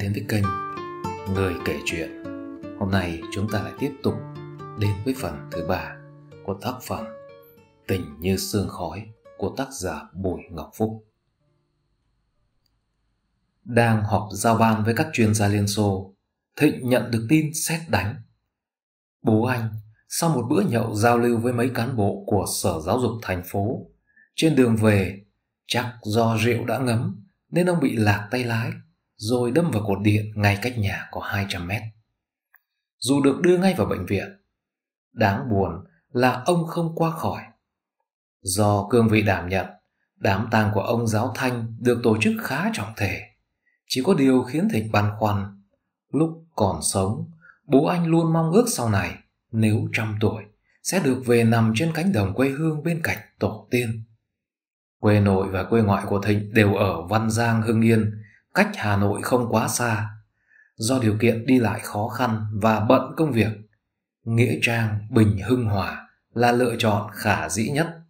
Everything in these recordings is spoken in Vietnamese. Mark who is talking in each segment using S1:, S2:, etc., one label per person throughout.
S1: đang đến với kênh Người kể chuyện. Hôm nay chúng ta lại tiếp tục đến với phần thứ ba của tác phẩm Tình như sương khói của tác giả Bùi Ngọc Phúc. Đang họp giao ban với các chuyên gia Liên Xô, Thịnh nhận được tin xét đánh. Bố anh, sau một bữa nhậu giao lưu với mấy cán bộ của Sở Giáo dục thành phố, trên đường về, chắc do rượu đã ngấm nên ông bị lạc tay lái rồi đâm vào cột điện ngay cách nhà có 200 mét. Dù được đưa ngay vào bệnh viện, đáng buồn là ông không qua khỏi. Do cương vị đảm nhận, đám tang của ông Giáo Thanh được tổ chức khá trọng thể. Chỉ có điều khiến Thịnh băn khoăn. Lúc còn sống, bố anh luôn mong ước sau này, nếu trăm tuổi, sẽ được về nằm trên cánh đồng quê hương bên cạnh tổ tiên. Quê nội và quê ngoại của Thịnh đều ở Văn Giang, Hưng Yên, cách Hà Nội không quá xa. Do điều kiện đi lại khó khăn và bận công việc, Nghĩa Trang, Bình Hưng Hòa là lựa chọn khả dĩ nhất.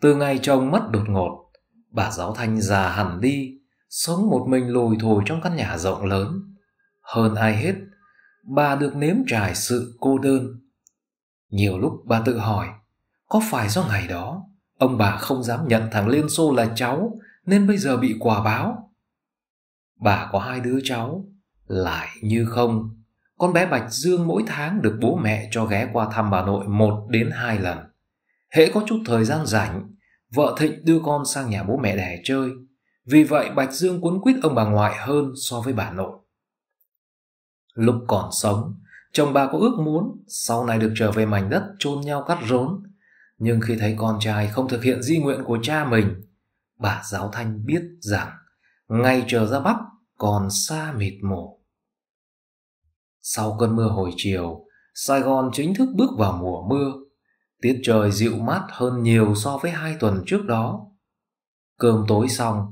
S1: Từ ngày chồng mất đột ngột, bà giáo thanh già hẳn đi, sống một mình lùi thồi trong căn nhà rộng lớn. Hơn ai hết, bà được nếm trải sự cô đơn. Nhiều lúc bà tự hỏi, có phải do ngày đó ông bà không dám nhận thằng Liên Xô là cháu nên bây giờ bị quả báo? bà có hai đứa cháu lại như không con bé Bạch Dương mỗi tháng được bố mẹ cho ghé qua thăm bà nội một đến hai lần. Hễ có chút thời gian rảnh, vợ Thịnh đưa con sang nhà bố mẹ đẻ chơi. Vì vậy Bạch Dương cuốn quýt ông bà ngoại hơn so với bà nội. Lúc còn sống, chồng bà có ước muốn sau này được trở về mảnh đất chôn nhau cắt rốn. Nhưng khi thấy con trai không thực hiện di nguyện của cha mình, bà Giáo Thanh biết rằng ngay chờ ra bắc còn xa mịt mù. Sau cơn mưa hồi chiều, Sài Gòn chính thức bước vào mùa mưa. Tiết trời dịu mát hơn nhiều so với hai tuần trước đó. Cơm tối xong,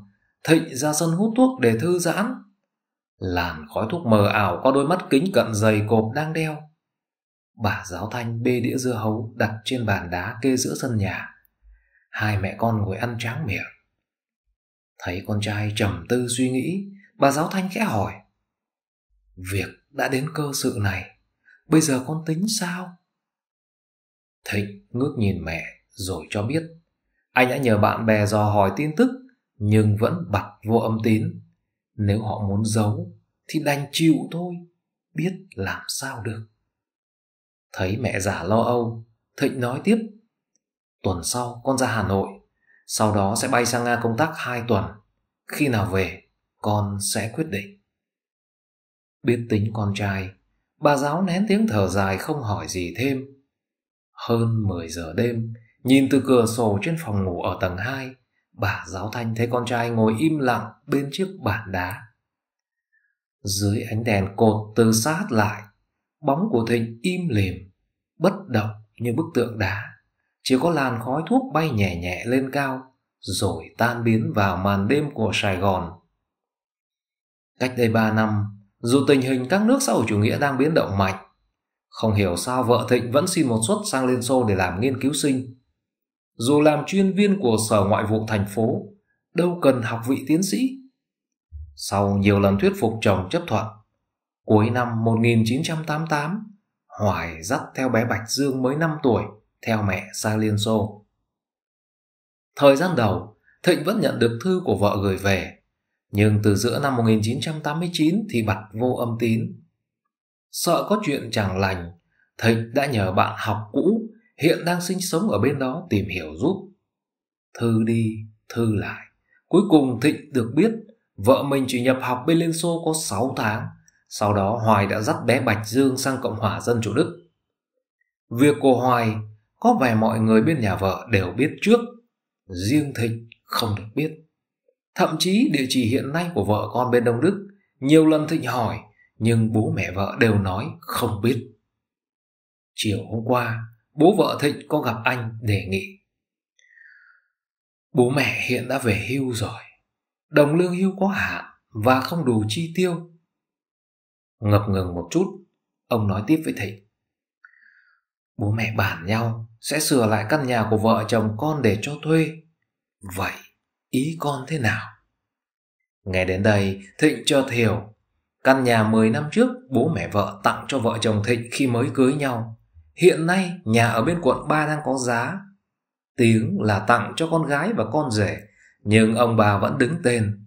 S1: Thịnh ra sân hút thuốc để thư giãn. Làn khói thuốc mờ ảo qua đôi mắt kính cận dày cộp đang đeo. Bà giáo thanh bê đĩa dưa hấu đặt trên bàn đá kê giữa sân nhà. Hai mẹ con ngồi ăn tráng miệng. Thấy con trai trầm tư suy nghĩ, Bà giáo thanh khẽ hỏi Việc đã đến cơ sự này Bây giờ con tính sao? Thịnh ngước nhìn mẹ rồi cho biết Anh đã nhờ bạn bè dò hỏi tin tức Nhưng vẫn bật vô âm tín Nếu họ muốn giấu Thì đành chịu thôi Biết làm sao được Thấy mẹ giả lo âu Thịnh nói tiếp Tuần sau con ra Hà Nội Sau đó sẽ bay sang Nga công tác 2 tuần Khi nào về con sẽ quyết định. Biết tính con trai, bà giáo nén tiếng thở dài không hỏi gì thêm. Hơn 10 giờ đêm, nhìn từ cửa sổ trên phòng ngủ ở tầng 2, bà giáo thanh thấy con trai ngồi im lặng bên chiếc bàn đá. Dưới ánh đèn cột từ sát lại, bóng của Thịnh im lìm, bất động như bức tượng đá. Chỉ có làn khói thuốc bay nhẹ nhẹ lên cao, rồi tan biến vào màn đêm của Sài Gòn Cách đây 3 năm, dù tình hình các nước xã hội chủ nghĩa đang biến động mạnh, không hiểu sao vợ Thịnh vẫn xin một suất sang Liên Xô để làm nghiên cứu sinh. Dù làm chuyên viên của Sở Ngoại vụ thành phố, đâu cần học vị tiến sĩ. Sau nhiều lần thuyết phục chồng chấp thuận, cuối năm 1988, Hoài dắt theo bé Bạch Dương mới 5 tuổi theo mẹ sang Liên Xô. Thời gian đầu, Thịnh vẫn nhận được thư của vợ gửi về nhưng từ giữa năm 1989 thì bặt vô âm tín. Sợ có chuyện chẳng lành, Thịnh đã nhờ bạn học cũ hiện đang sinh sống ở bên đó tìm hiểu giúp. Thư đi, thư lại. Cuối cùng Thịnh được biết vợ mình chỉ nhập học bên Liên Xô có 6 tháng. Sau đó Hoài đã dắt bé Bạch Dương sang Cộng hòa Dân Chủ Đức. Việc của Hoài có vẻ mọi người bên nhà vợ đều biết trước, riêng Thịnh không được biết. Thậm chí địa chỉ hiện nay của vợ con bên Đông Đức nhiều lần Thịnh hỏi nhưng bố mẹ vợ đều nói không biết. Chiều hôm qua, bố vợ Thịnh có gặp anh đề nghị. Bố mẹ hiện đã về hưu rồi. Đồng lương hưu có hạn và không đủ chi tiêu. Ngập ngừng một chút, ông nói tiếp với Thịnh. Bố mẹ bàn nhau sẽ sửa lại căn nhà của vợ chồng con để cho thuê. Vậy ý con thế nào nghe đến đây thịnh chợt hiểu căn nhà 10 năm trước bố mẹ vợ tặng cho vợ chồng thịnh khi mới cưới nhau hiện nay nhà ở bên quận 3 đang có giá tiếng là tặng cho con gái và con rể nhưng ông bà vẫn đứng tên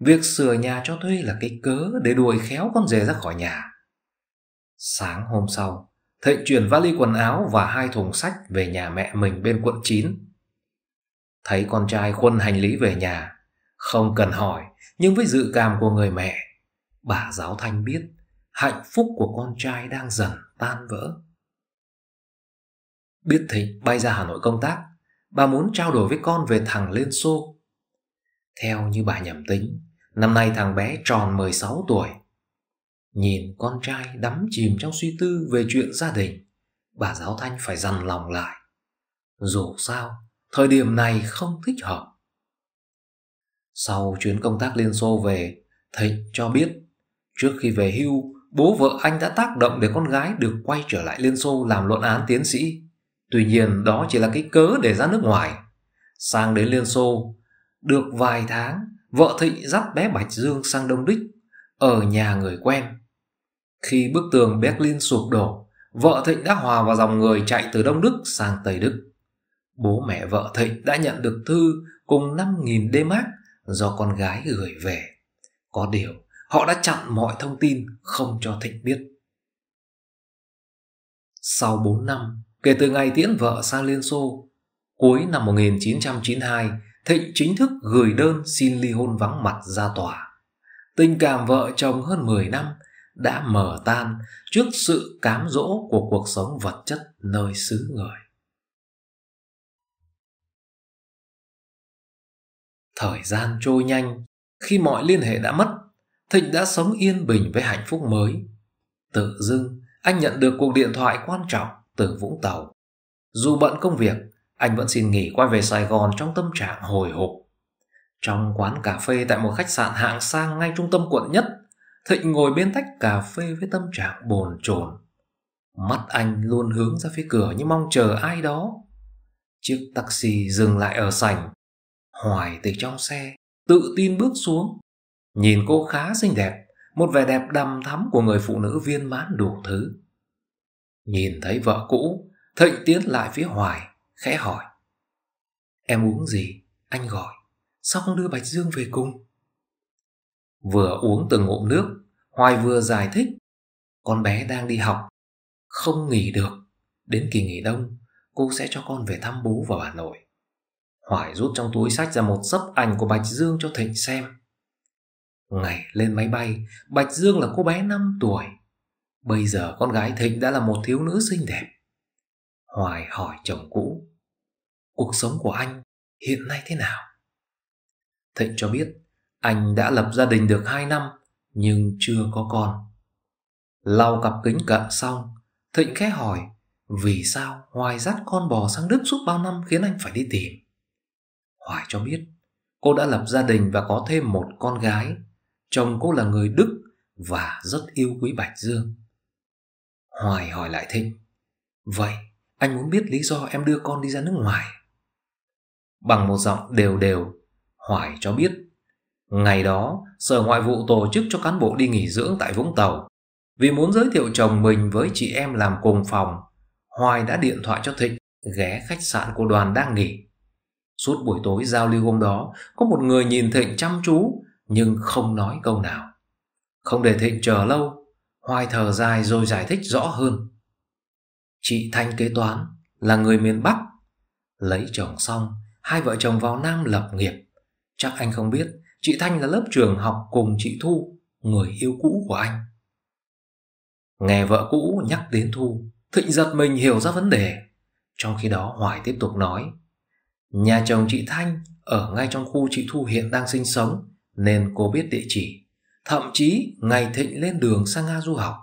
S1: việc sửa nhà cho thuê là cái cớ để đuổi khéo con rể ra khỏi nhà sáng hôm sau thịnh chuyển vali quần áo và hai thùng sách về nhà mẹ mình bên quận 9 Thấy con trai khuân hành lý về nhà Không cần hỏi Nhưng với dự cảm của người mẹ Bà giáo thanh biết Hạnh phúc của con trai đang dần tan vỡ Biết Thịnh bay ra Hà Nội công tác Bà muốn trao đổi với con về thằng Liên Xô Theo như bà nhầm tính Năm nay thằng bé tròn 16 tuổi Nhìn con trai đắm chìm trong suy tư về chuyện gia đình Bà giáo thanh phải dằn lòng lại Dù sao thời điểm này không thích hợp. Sau chuyến công tác Liên Xô về, thầy cho biết trước khi về hưu, bố vợ anh đã tác động để con gái được quay trở lại Liên Xô làm luận án tiến sĩ. Tuy nhiên đó chỉ là cái cớ để ra nước ngoài. Sang đến Liên Xô, được vài tháng, vợ Thịnh dắt bé Bạch Dương sang Đông Đích, ở nhà người quen. Khi bức tường Berlin sụp đổ, vợ Thịnh đã hòa vào dòng người chạy từ Đông Đức sang Tây Đức. Bố mẹ vợ Thịnh đã nhận được thư cùng 5.000 đê mác do con gái gửi về. Có điều, họ đã chặn mọi thông tin không cho Thịnh biết. Sau 4 năm, kể từ ngày tiễn vợ sang Liên Xô, cuối năm 1992, Thịnh chính thức gửi đơn xin ly hôn vắng mặt ra tòa. Tình cảm vợ chồng hơn 10 năm đã mở tan trước sự cám dỗ của cuộc sống vật chất
S2: nơi xứ người. Thời gian trôi nhanh, khi mọi liên hệ đã mất, Thịnh đã sống
S1: yên bình với hạnh phúc mới. Tự dưng, anh nhận được cuộc điện thoại quan trọng từ Vũng Tàu. Dù bận công việc, anh vẫn xin nghỉ quay về Sài Gòn trong tâm trạng hồi hộp. Trong quán cà phê tại một khách sạn hạng sang ngay trung tâm quận nhất, Thịnh ngồi bên tách cà phê với tâm trạng bồn chồn. Mắt anh luôn hướng ra phía cửa như mong chờ ai đó. Chiếc taxi dừng lại ở sảnh, hoài từ trong xe, tự tin bước xuống. Nhìn cô khá xinh đẹp, một vẻ đẹp đầm thắm của người phụ nữ viên mãn đủ thứ. Nhìn thấy vợ cũ, Thịnh tiến lại phía Hoài, khẽ hỏi. Em uống gì? Anh gọi. Sao không đưa Bạch Dương về cùng? Vừa uống từng ngụm nước, Hoài vừa giải thích. Con bé đang đi học, không nghỉ được. Đến kỳ nghỉ đông, cô sẽ cho con về thăm bố và bà nội. Hoài rút trong túi sách ra một sấp ảnh của Bạch Dương cho Thịnh xem. Ngày lên máy bay, Bạch Dương là cô bé 5 tuổi. Bây giờ con gái Thịnh đã là một thiếu nữ xinh đẹp. Hoài hỏi chồng cũ, cuộc sống của anh hiện nay thế nào? Thịnh cho biết anh đã lập gia đình được 2 năm nhưng chưa có con. Lau cặp kính cận xong, Thịnh khẽ hỏi vì sao Hoài dắt con bò sang Đức suốt bao năm khiến anh phải đi tìm. Hoài cho biết cô đã lập gia đình và có thêm một con gái. Chồng cô là người Đức và rất yêu quý Bạch Dương. Hoài hỏi lại Thinh. Vậy anh muốn biết lý do em đưa con đi ra nước ngoài? Bằng một giọng đều đều, Hoài cho biết. Ngày đó, Sở Ngoại vụ tổ chức cho cán bộ đi nghỉ dưỡng tại Vũng Tàu. Vì muốn giới thiệu chồng mình với chị em làm cùng phòng, Hoài đã điện thoại cho Thịnh ghé khách sạn của đoàn đang nghỉ Suốt buổi tối giao lưu hôm đó, có một người nhìn Thịnh chăm chú, nhưng không nói câu nào. Không để Thịnh chờ lâu, Hoài thở dài rồi giải thích rõ hơn. Chị Thanh kế toán là người miền Bắc. Lấy chồng xong, hai vợ chồng vào Nam lập nghiệp. Chắc anh không biết, chị Thanh là lớp trường học cùng chị Thu, người yêu cũ của anh. Nghe vợ cũ nhắc đến Thu, Thịnh giật mình hiểu ra vấn đề. Trong khi đó Hoài tiếp tục nói, Nhà chồng chị Thanh ở ngay trong khu chị Thu hiện đang sinh sống nên cô biết địa chỉ. Thậm chí ngày Thịnh lên đường sang Nga du học.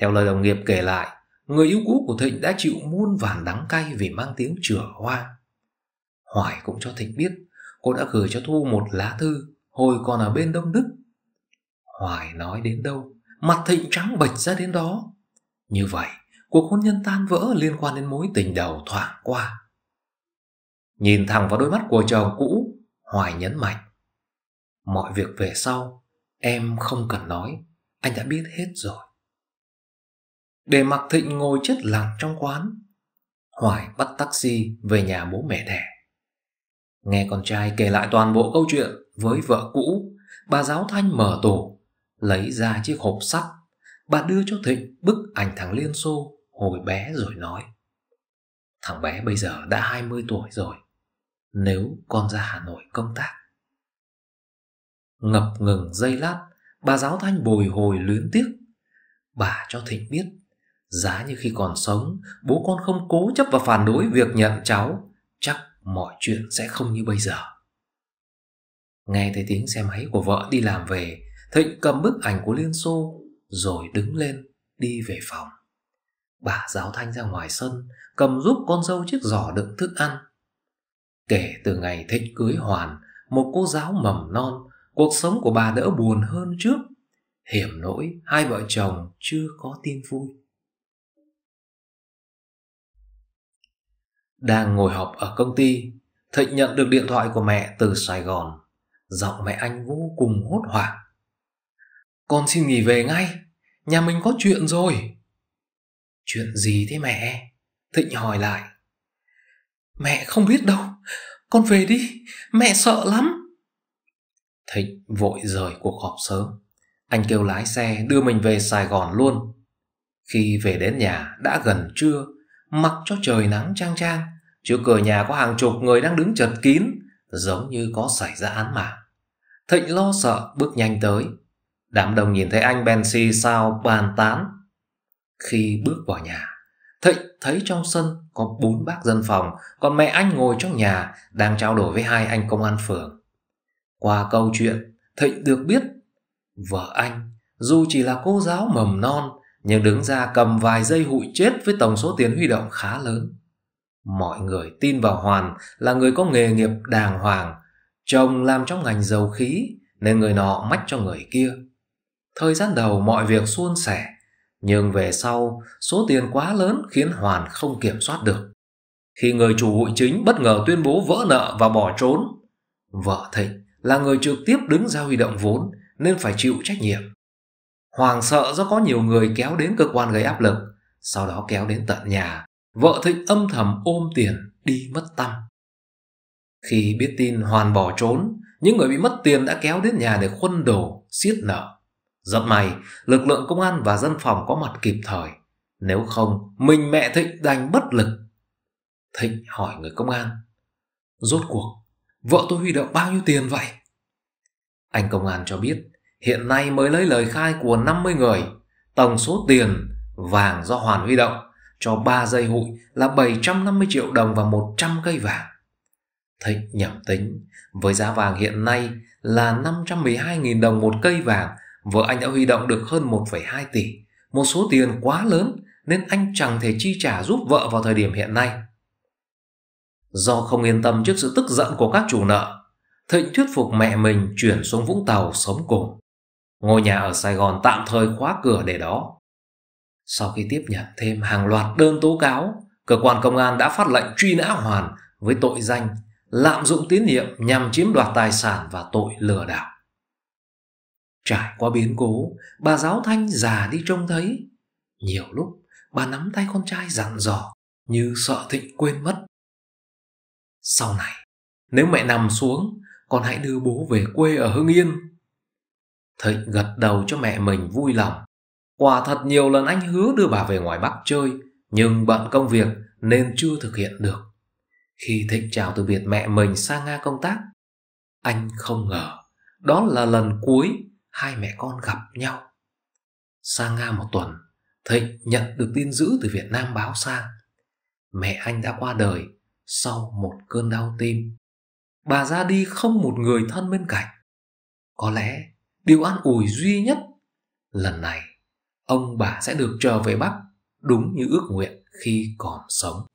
S1: Theo lời đồng nghiệp kể lại, người yêu cũ của Thịnh đã chịu muôn vàn đắng cay vì mang tiếng chửa hoa. Hoài cũng cho Thịnh biết cô đã gửi cho Thu một lá thư hồi còn ở bên Đông Đức. Hoài nói đến đâu, mặt Thịnh trắng bệch ra đến đó. Như vậy, cuộc hôn nhân tan vỡ liên quan đến mối tình đầu thoảng qua Nhìn thẳng vào đôi mắt của chồng cũ, Hoài nhấn mạnh. Mọi việc về sau, em không cần nói, anh đã biết hết rồi. Để mặc Thịnh ngồi chết lặng trong quán, Hoài bắt taxi về nhà bố mẹ đẻ. Nghe con trai kể lại toàn bộ câu chuyện với vợ cũ, bà giáo thanh mở tủ, lấy ra chiếc hộp sắt. Bà đưa cho Thịnh bức ảnh thằng Liên Xô hồi bé rồi nói. Thằng bé bây giờ đã 20 tuổi rồi, nếu con ra Hà Nội công tác. Ngập ngừng giây lát, bà giáo thanh bồi hồi luyến tiếc. Bà cho Thịnh biết, giá như khi còn sống, bố con không cố chấp và phản đối việc nhận cháu, chắc mọi chuyện sẽ không như bây giờ. Nghe thấy tiếng xe máy của vợ đi làm về, Thịnh cầm bức ảnh của Liên Xô rồi đứng lên đi về phòng. Bà giáo thanh ra ngoài sân, cầm giúp con dâu chiếc giỏ đựng thức ăn. Kể từ ngày Thịnh cưới Hoàn, một cô giáo mầm non, cuộc sống của bà đỡ buồn hơn trước. Hiểm nỗi hai vợ chồng chưa có tin vui. Đang ngồi họp ở công ty, Thịnh nhận được điện thoại của mẹ từ Sài Gòn. Giọng mẹ anh vô cùng hốt hoảng. Con xin nghỉ về ngay, nhà mình có chuyện rồi. Chuyện gì thế mẹ? Thịnh hỏi lại. Mẹ không biết đâu, con về đi, mẹ sợ lắm. Thịnh vội rời cuộc họp sớm. Anh kêu lái xe đưa mình về Sài Gòn luôn. Khi về đến nhà đã gần trưa, mặc cho trời nắng trang trang, trước cửa nhà có hàng chục người đang đứng chật kín, giống như có xảy ra án mạng. Thịnh lo sợ bước nhanh tới. Đám đông nhìn thấy anh bèn xì sao bàn tán. Khi bước vào nhà, Thịnh thấy trong sân có bốn bác dân phòng, còn mẹ anh ngồi trong nhà đang trao đổi với hai anh công an phường. Qua câu chuyện, Thịnh được biết vợ anh dù chỉ là cô giáo mầm non nhưng đứng ra cầm vài giây hụi chết với tổng số tiền huy động khá lớn. Mọi người tin vào Hoàn là người có nghề nghiệp đàng hoàng, chồng làm trong ngành dầu khí nên người nọ mách cho người kia. Thời gian đầu mọi việc suôn sẻ, nhưng về sau, số tiền quá lớn khiến Hoàn không kiểm soát được. Khi người chủ hụi chính bất ngờ tuyên bố vỡ nợ và bỏ trốn, vợ Thịnh là người trực tiếp đứng ra huy động vốn nên phải chịu trách nhiệm. Hoàng sợ do có nhiều người kéo đến cơ quan gây áp lực, sau đó kéo đến tận nhà, vợ Thịnh âm thầm ôm tiền đi mất tâm. Khi biết tin Hoàn bỏ trốn, những người bị mất tiền đã kéo đến nhà để khuân đồ, siết nợ. Rất may, lực lượng công an và dân phòng có mặt kịp thời. Nếu không, mình mẹ Thịnh đành bất lực. Thịnh hỏi người công an. Rốt cuộc, vợ tôi huy động bao nhiêu tiền vậy? Anh công an cho biết, hiện nay mới lấy lời khai của 50 người. Tổng số tiền vàng do Hoàn huy động cho 3 dây hụi là 750 triệu đồng và 100 cây vàng. Thịnh nhẩm tính, với giá vàng hiện nay là 512.000 đồng một cây vàng vợ anh đã huy động được hơn 1,2 tỷ, một số tiền quá lớn nên anh chẳng thể chi trả giúp vợ vào thời điểm hiện nay. Do không yên tâm trước sự tức giận của các chủ nợ, Thịnh thuyết phục mẹ mình chuyển xuống Vũng Tàu sống cùng. Ngôi nhà ở Sài Gòn tạm thời khóa cửa để đó. Sau khi tiếp nhận thêm hàng loạt đơn tố cáo, cơ quan công an đã phát lệnh truy nã Hoàn với tội danh lạm dụng tín nhiệm nhằm chiếm đoạt tài sản và tội lừa đảo. Trải qua biến cố, bà giáo thanh già đi trông thấy. Nhiều lúc, bà nắm tay con trai dặn dò, như sợ Thịnh quên mất. Sau này, nếu mẹ nằm xuống, con hãy đưa bố về quê ở Hưng Yên. Thịnh gật đầu cho mẹ mình vui lòng. Quả thật nhiều lần anh hứa đưa bà về ngoài Bắc chơi, nhưng bận công việc nên chưa thực hiện được. Khi Thịnh chào từ biệt mẹ mình sang Nga công tác, anh không ngờ đó là lần cuối hai mẹ con gặp nhau sang nga một tuần thịnh nhận được tin dữ từ việt nam báo sang mẹ anh đã qua đời sau một cơn đau tim bà ra đi không một người thân bên cạnh có lẽ điều an ủi duy nhất lần này ông bà sẽ được trở về bắc đúng như ước nguyện khi còn sống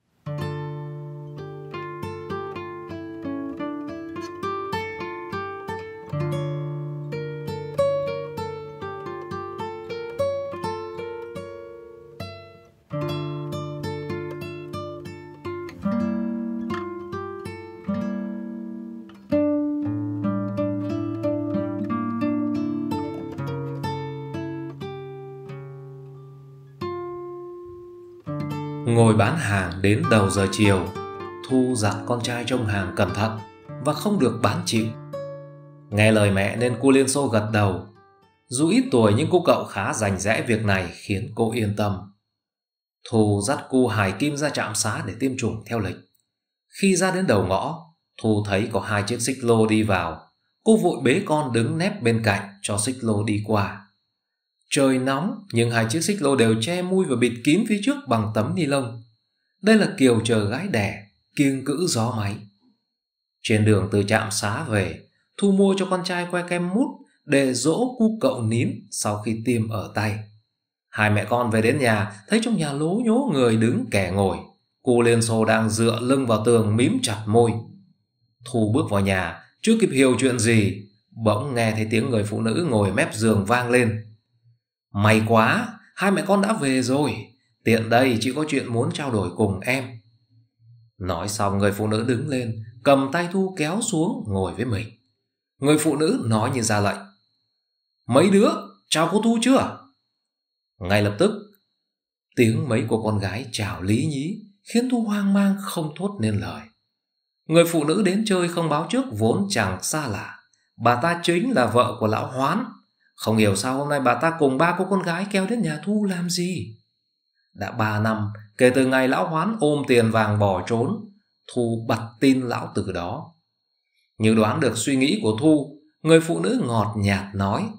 S1: ngồi bán hàng đến đầu giờ chiều thu dặn con trai trông hàng cẩn thận và không được bán chịu nghe lời mẹ nên cô liên xô gật đầu dù ít tuổi nhưng cô cậu khá rành rẽ việc này khiến cô yên tâm thu dắt cu hải kim ra trạm xá để tiêm chủng theo lịch khi ra đến đầu ngõ thu thấy có hai chiếc xích lô đi vào cô vội bế con đứng nép bên cạnh cho xích lô đi qua Trời nóng, nhưng hai chiếc xích lô đều che mui và bịt kín phía trước bằng tấm ni lông. Đây là kiều chờ gái đẻ, kiêng cữ gió máy. Trên đường từ trạm xá về, Thu mua cho con trai que kem mút để dỗ cu cậu nín sau khi tiêm ở tay. Hai mẹ con về đến nhà, thấy trong nhà lố nhố người đứng kẻ ngồi. cu Liên Xô đang dựa lưng vào tường mím chặt môi. Thu bước vào nhà, chưa kịp hiểu chuyện gì, bỗng nghe thấy tiếng người phụ nữ ngồi mép giường vang lên. May quá, hai mẹ con đã về rồi. Tiện đây chị có chuyện muốn trao đổi cùng em. Nói xong người phụ nữ đứng lên, cầm tay Thu kéo xuống ngồi với mình. Người phụ nữ nói như ra lệnh. Mấy đứa, chào cô Thu chưa? Ngay lập tức, tiếng mấy của con gái chào lý nhí khiến Thu hoang mang không thốt nên lời. Người phụ nữ đến chơi không báo trước vốn chẳng xa lạ. Bà ta chính là vợ của lão Hoán, không hiểu sao hôm nay bà ta cùng ba
S2: cô con gái kéo đến nhà Thu làm gì.
S1: Đã ba năm, kể từ ngày lão hoán ôm tiền vàng bỏ trốn, Thu bật tin lão từ đó. Như đoán được suy nghĩ của Thu, người phụ nữ ngọt nhạt nói.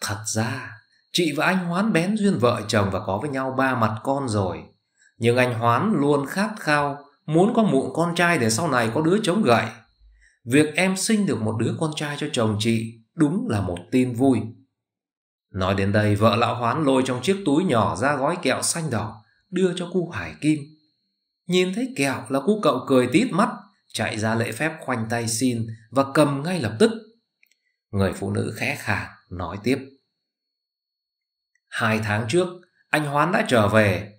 S1: Thật ra, chị và anh Hoán bén duyên vợ chồng và có với nhau ba mặt con rồi. Nhưng anh Hoán luôn khát khao, muốn có mụn con trai để sau này có đứa chống gậy. Việc em sinh được một đứa con trai cho chồng chị Đúng là một tin vui. Nói đến đây, vợ lão hoán lôi trong chiếc túi nhỏ ra gói kẹo xanh đỏ, đưa cho cu Hải Kim. Nhìn thấy kẹo là cu cậu cười tít mắt, chạy ra lễ phép khoanh tay xin và cầm ngay lập tức. Người phụ nữ khẽ khàng nói tiếp. Hai tháng trước, anh Hoán đã trở về.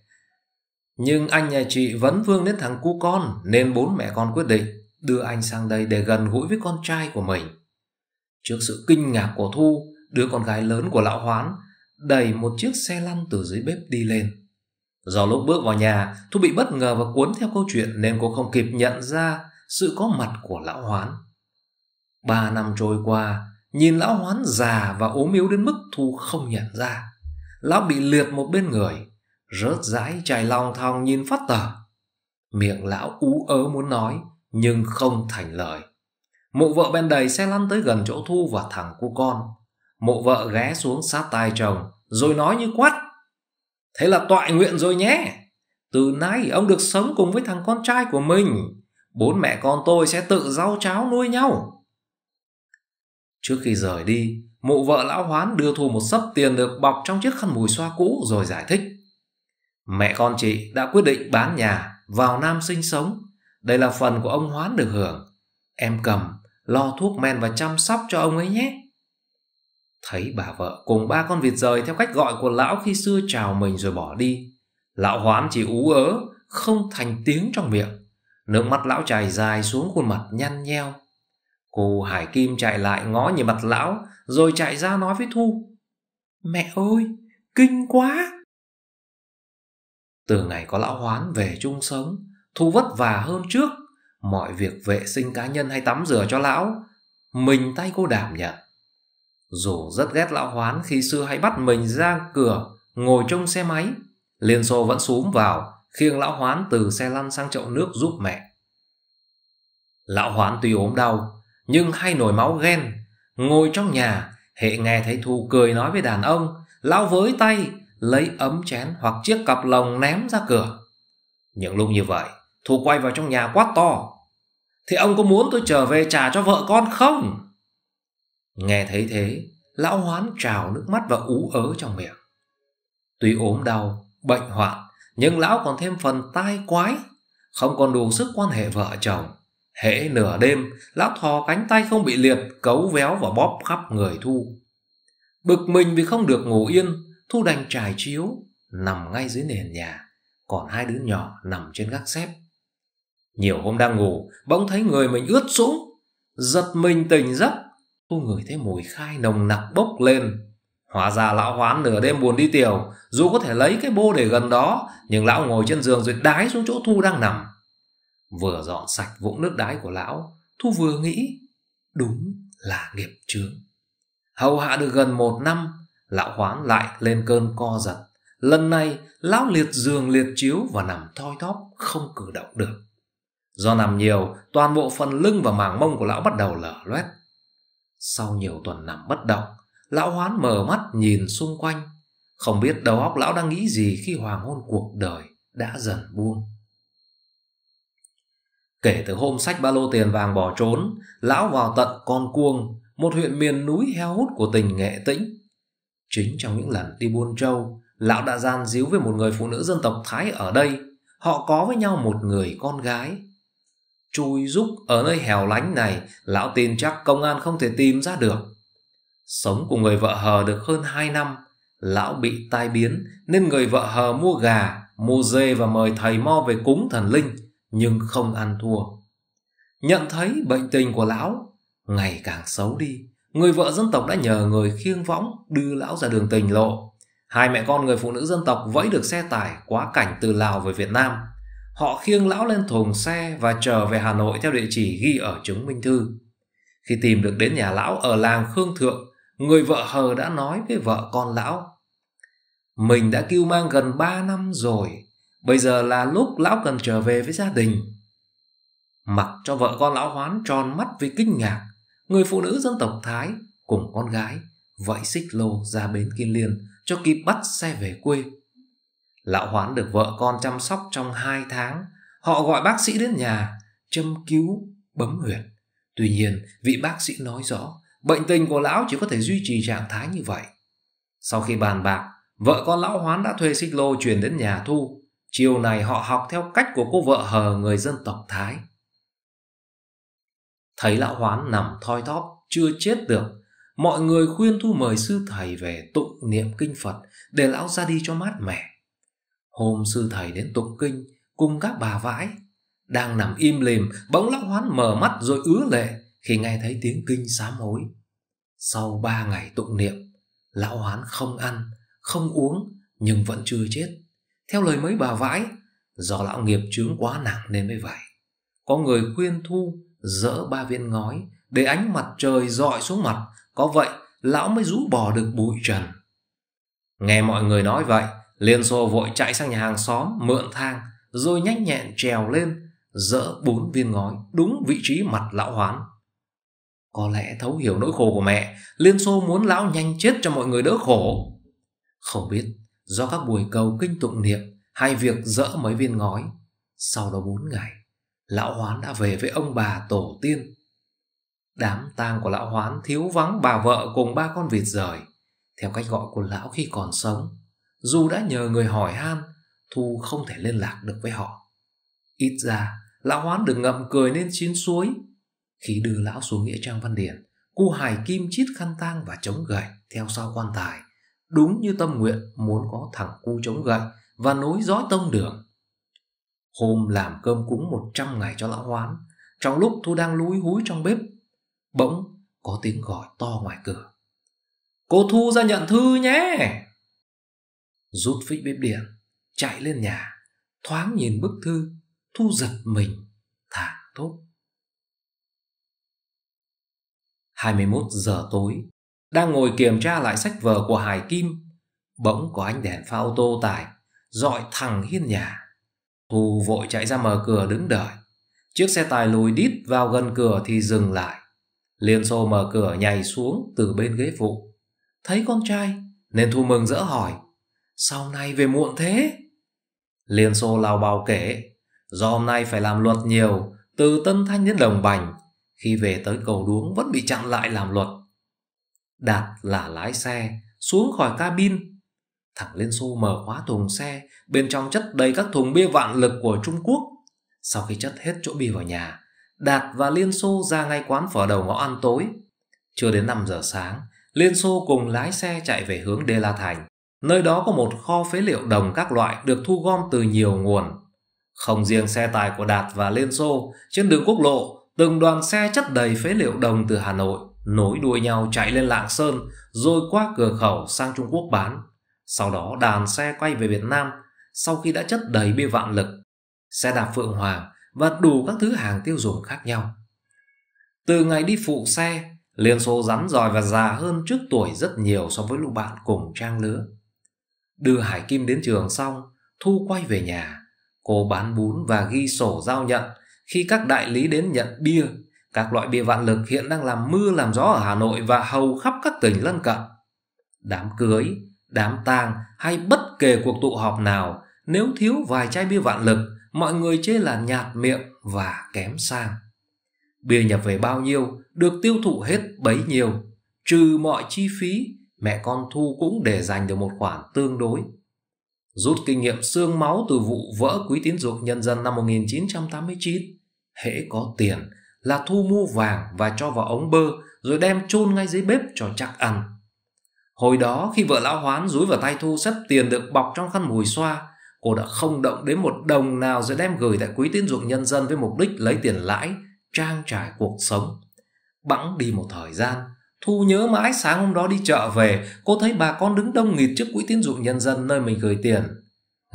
S1: Nhưng anh nhà chị vẫn vương đến thằng cu con nên bốn mẹ con quyết định đưa anh sang đây để gần gũi với con trai của mình. Trước sự kinh ngạc của Thu, đứa con gái lớn của lão Hoán đẩy một chiếc xe lăn từ dưới bếp đi lên. Do lúc bước vào nhà, Thu bị bất ngờ và cuốn theo câu chuyện nên cô không kịp nhận ra sự có mặt của lão Hoán. Ba năm trôi qua, nhìn lão Hoán già và ốm yếu đến mức Thu không nhận ra. Lão bị liệt một bên người, rớt rãi chảy lòng thòng nhìn phát tờ. Miệng lão ú ớ muốn nói, nhưng không thành lời. Mụ vợ bên đầy xe lăn tới gần chỗ Thu và thẳng cô con. Mụ vợ ghé xuống sát tai chồng, rồi nói như quát. Thế là tọa nguyện rồi nhé. Từ nay ông được sống cùng với thằng con trai của mình. Bốn mẹ con tôi sẽ tự rau cháo nuôi nhau. Trước khi rời đi, mụ vợ lão hoán đưa Thu một sấp tiền được bọc trong chiếc khăn mùi xoa cũ rồi giải thích. Mẹ con chị đã quyết định bán nhà, vào Nam sinh sống. Đây là phần của ông Hoán được hưởng. Em cầm lo thuốc men và chăm sóc cho ông ấy nhé. Thấy bà vợ cùng ba con vịt rời theo cách gọi của lão khi xưa chào mình rồi bỏ đi. Lão hoán chỉ ú ớ, không thành tiếng trong miệng. Nước mắt lão chảy dài xuống khuôn mặt nhăn nheo. Cô Hải Kim chạy lại ngó nhìn mặt lão, rồi chạy ra nói với Thu.
S2: Mẹ ơi, kinh quá!
S1: Từ ngày có lão hoán về chung sống, Thu vất vả hơn trước mọi việc vệ sinh cá nhân hay tắm rửa cho lão, mình tay cô đảm nhận. Dù rất ghét lão hoán khi xưa hay bắt mình ra cửa, ngồi trong xe máy, Liên Xô vẫn xúm vào, khiêng lão hoán từ xe lăn sang chậu nước giúp mẹ. Lão hoán tuy ốm đau, nhưng hay nổi máu ghen, ngồi trong nhà, hệ nghe thấy Thu cười nói với đàn ông, lão với tay, lấy ấm chén hoặc chiếc cặp lồng ném ra cửa. Những lúc như vậy, Thu quay vào trong nhà quát to. Thì ông có muốn tôi trở về trả cho vợ con không? Nghe thấy thế, lão hoán trào nước mắt và ú ớ trong miệng. Tuy ốm đau, bệnh hoạn, nhưng lão còn thêm phần tai quái, không còn đủ sức quan hệ vợ chồng. Hễ nửa đêm, lão thò cánh tay không bị liệt, cấu véo và bóp khắp người Thu. Bực mình vì không được ngủ yên, Thu đành trải chiếu, nằm ngay dưới nền nhà, còn hai đứa nhỏ nằm trên gác xếp. Nhiều hôm đang ngủ, bỗng thấy người mình ướt sũng, giật mình tỉnh giấc. Tôi ngửi thấy mùi khai nồng nặc bốc lên. Hóa ra lão hoán nửa đêm buồn đi tiểu, dù có thể lấy cái bô để gần đó, nhưng lão ngồi trên giường rồi đái xuống chỗ Thu đang nằm. Vừa dọn sạch vũng nước đái của lão, Thu vừa nghĩ, đúng là nghiệp chướng. Hầu hạ được gần một năm, lão hoán lại lên cơn co giật. Lần này, lão liệt giường liệt chiếu và nằm thoi thóp không cử động được. Do nằm nhiều, toàn bộ phần lưng và màng mông của lão bắt đầu lở loét. Sau nhiều tuần nằm bất động, lão hoán mở mắt nhìn xung quanh. Không biết đầu óc lão đang nghĩ gì khi hoàng hôn cuộc đời đã dần buông. Kể từ hôm sách ba lô tiền vàng bỏ trốn, lão vào tận Con Cuông, một huyện miền núi heo hút của tỉnh Nghệ Tĩnh. Chính trong những lần đi Buôn Châu, lão đã gian díu với một người phụ nữ dân tộc Thái ở đây. Họ có với nhau một người con gái Chui rúc ở nơi hẻo lánh này, lão tin chắc công an không thể tìm ra được. Sống của người vợ hờ được hơn hai năm, lão bị tai biến nên người vợ hờ mua gà, mua dê và mời thầy mo về cúng thần linh, nhưng không ăn thua. Nhận thấy bệnh tình của lão ngày càng xấu đi, người vợ dân tộc đã nhờ người khiêng võng đưa lão ra đường tình lộ. Hai mẹ con người phụ nữ dân tộc vẫy được xe tải quá cảnh từ Lào về Việt Nam. Họ khiêng lão lên thùng xe và trở về Hà Nội theo địa chỉ ghi ở chứng minh thư. Khi tìm được đến nhà lão ở làng Khương Thượng, người vợ hờ đã nói với vợ con lão. Mình đã kêu mang gần 3 năm rồi, bây giờ là lúc lão cần trở về với gia đình. Mặc cho vợ con lão hoán tròn mắt vì kinh ngạc, người phụ nữ dân tộc Thái cùng con gái vẫy xích lô ra bến Kim Liên cho kịp bắt xe về quê. Lão Hoán được vợ con chăm sóc trong hai tháng. Họ gọi bác sĩ đến nhà, châm cứu, bấm huyệt. Tuy nhiên, vị bác sĩ nói rõ, bệnh tình của lão chỉ có thể duy trì trạng thái như vậy. Sau khi bàn bạc, vợ con lão Hoán đã thuê xích lô chuyển đến nhà Thu. Chiều này họ học theo cách của cô vợ hờ người dân tộc Thái. Thấy lão Hoán nằm thoi thóp, chưa chết được, mọi người khuyên Thu mời sư thầy về tụng niệm kinh Phật để lão ra đi cho mát mẻ. Hôm sư thầy đến tụng kinh cùng các bà vãi, đang nằm im lìm, bỗng lão hoán mở mắt rồi ứa lệ khi nghe thấy tiếng kinh sám hối. Sau ba ngày tụng niệm, lão hoán không ăn, không uống nhưng vẫn chưa chết. Theo lời mấy bà vãi, do lão nghiệp chướng quá nặng nên mới vậy. Có người khuyên thu dỡ ba viên ngói để ánh mặt trời dọi xuống mặt, có vậy lão mới rũ bỏ được bụi trần. Nghe mọi người nói vậy, Liên Xô vội chạy sang nhà hàng xóm mượn thang rồi nhanh nhẹn trèo lên dỡ bốn viên ngói đúng vị trí mặt lão hoán. Có lẽ thấu hiểu nỗi khổ của mẹ, Liên Xô muốn lão nhanh chết cho mọi người đỡ khổ. Không biết do các buổi cầu kinh tụng niệm hay việc dỡ mấy viên ngói, sau đó bốn ngày, lão hoán đã về với ông bà tổ tiên. Đám tang của lão hoán thiếu vắng bà vợ cùng ba con vịt rời, theo cách gọi của lão khi còn sống dù đã nhờ người hỏi han, Thu không thể liên lạc được với họ. Ít ra, lão hoán đừng ngậm cười nên chín suối. Khi đưa lão xuống nghĩa trang văn điển, cu Hải Kim chít khăn tang và chống gậy theo sau quan tài. Đúng như tâm nguyện muốn có thằng cu chống gậy và nối dõi tông đường. Hôm làm cơm cúng 100 ngày cho lão hoán, trong lúc Thu đang lúi húi trong bếp, bỗng có tiếng gọi to ngoài cửa. Cô Thu ra nhận thư nhé! rút phích bếp điện chạy lên nhà thoáng nhìn bức thư thu giật mình thảng thốt 21 giờ tối đang ngồi kiểm tra lại sách vở của Hải Kim bỗng có ánh đèn pha ô tô tải dọi thẳng hiên nhà Thu vội chạy ra mở cửa đứng đợi chiếc xe tải lùi đít vào gần cửa thì dừng lại Liên Xô mở cửa nhảy xuống từ bên ghế phụ thấy con trai nên Thu mừng rỡ hỏi sau này về muộn thế Liên Xô lao bao kể Do hôm nay phải làm luật nhiều Từ Tân Thanh đến Đồng Bành Khi về tới cầu đuống vẫn bị chặn lại làm luật Đạt là lái xe Xuống khỏi cabin thẳng Liên Xô mở khóa thùng xe Bên trong chất đầy các thùng bia vạn lực của Trung Quốc Sau khi chất hết chỗ bia vào nhà Đạt và Liên Xô ra ngay quán phở đầu ngõ ăn tối Chưa đến 5 giờ sáng Liên Xô cùng lái xe chạy về hướng Đê La Thành Nơi đó có một kho phế liệu đồng các loại được thu gom từ nhiều nguồn. Không riêng xe tải của Đạt và Liên Xô, trên đường quốc lộ, từng đoàn xe chất đầy phế liệu đồng từ Hà Nội nối đuôi nhau chạy lên Lạng Sơn rồi qua cửa khẩu sang Trung Quốc bán. Sau đó đàn xe quay về Việt Nam sau khi đã chất đầy bia vạn lực, xe đạp Phượng Hoàng và đủ các thứ hàng tiêu dùng khác nhau. Từ ngày đi phụ xe, Liên Xô rắn giỏi và già hơn trước tuổi rất nhiều so với lũ bạn cùng trang lứa. Đưa Hải Kim đến trường xong, Thu quay về nhà. Cô bán bún và ghi sổ giao nhận khi các đại lý đến nhận bia. Các loại bia vạn lực hiện đang làm mưa làm gió ở Hà Nội và hầu khắp các tỉnh lân cận. Đám cưới, đám tang hay bất kể cuộc tụ họp nào, nếu thiếu vài chai bia vạn lực, mọi người chê là nhạt miệng và kém sang. Bia nhập về bao nhiêu, được tiêu thụ hết bấy nhiêu, trừ mọi chi phí mẹ con Thu cũng để dành được một khoản tương đối. Rút kinh nghiệm xương máu từ vụ vỡ quỹ tín dụng nhân dân năm 1989, hễ có tiền là Thu mua vàng và cho vào ống bơ rồi đem chôn ngay dưới bếp cho chắc ăn. Hồi đó khi vợ lão hoán rúi vào tay Thu sắp tiền được bọc trong khăn mùi xoa, cô đã không động đến một đồng nào rồi đem gửi tại quỹ tín dụng nhân dân với mục đích lấy tiền lãi, trang trải cuộc sống. Bẵng đi một thời gian, Thu nhớ mãi sáng hôm đó đi chợ về, cô thấy bà con đứng đông nghịt trước quỹ tín dụng nhân dân nơi mình gửi tiền.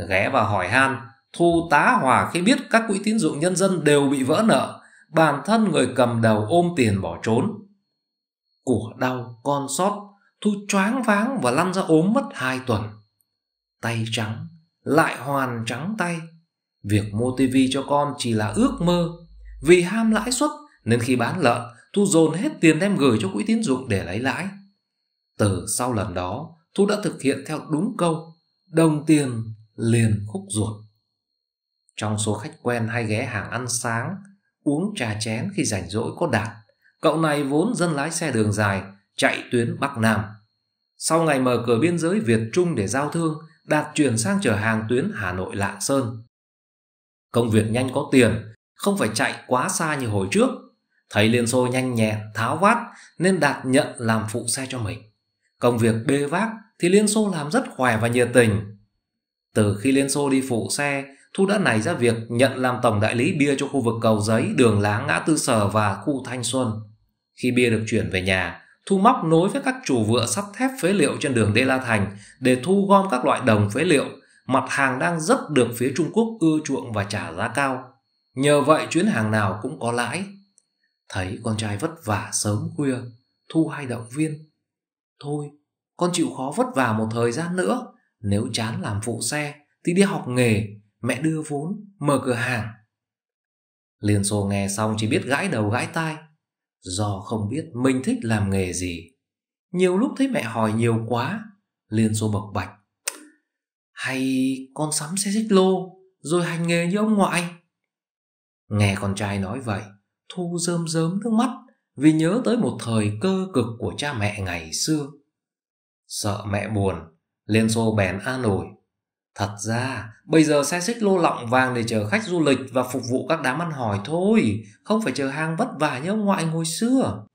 S1: Ghé vào hỏi han, Thu tá hỏa khi biết các quỹ tín dụng nhân dân đều bị vỡ nợ, bản thân người cầm đầu ôm tiền bỏ trốn. Của đau, con sót, Thu choáng váng và lăn ra ốm mất hai tuần. Tay trắng, lại hoàn trắng tay. Việc mua tivi cho con chỉ là ước mơ. Vì ham lãi suất nên khi bán lợn, Thu dồn hết tiền đem gửi cho quỹ tín dụng để lấy lãi. Từ sau lần đó, Thu đã thực hiện theo đúng câu đồng tiền liền khúc ruột. Trong số khách quen hay ghé hàng ăn sáng, uống trà chén khi rảnh rỗi có đạt, cậu này vốn dân lái xe đường dài, chạy tuyến Bắc Nam. Sau ngày mở cửa biên giới Việt Trung để giao thương, Đạt chuyển sang chở hàng tuyến Hà Nội Lạng Sơn. Công việc nhanh có tiền, không phải chạy quá xa như hồi trước, Thầy Liên Xô nhanh nhẹn, tháo vát nên Đạt nhận làm phụ xe cho mình. Công việc bê vác thì Liên Xô làm rất khỏe và nhiệt tình. Từ khi Liên Xô đi phụ xe, Thu đã nảy ra việc nhận làm tổng đại lý bia cho khu vực cầu giấy, đường láng, ngã tư sở và khu Thanh Xuân. Khi bia được chuyển về nhà, Thu móc nối với các chủ vựa sắt thép phế liệu trên đường Đê La Thành để thu gom các loại đồng phế liệu, mặt hàng đang rất được phía Trung Quốc ưa chuộng và trả giá cao. Nhờ vậy chuyến hàng nào cũng có lãi. Thấy con trai vất vả sớm khuya, Thu hay động viên. Thôi, con chịu khó vất vả một thời gian nữa. Nếu chán làm phụ xe, thì đi học nghề, mẹ đưa vốn, mở cửa hàng. Liên Xô nghe xong chỉ biết gãi đầu gãi tai. Do không biết mình thích làm nghề gì. Nhiều lúc thấy mẹ hỏi nhiều quá, Liên Xô bộc bạch. Hay con sắm xe xích lô, rồi hành nghề như ông ngoại? Nghe con trai nói vậy, thu rơm rớm nước mắt vì nhớ tới một thời cơ cực của cha mẹ ngày xưa. Sợ mẹ buồn, Liên Xô bèn an ủi. Thật ra, bây giờ xe xích lô lọng vàng để chờ khách du lịch và phục vụ các đám ăn hỏi thôi, không phải chờ hàng vất vả như ông ngoại ngồi xưa.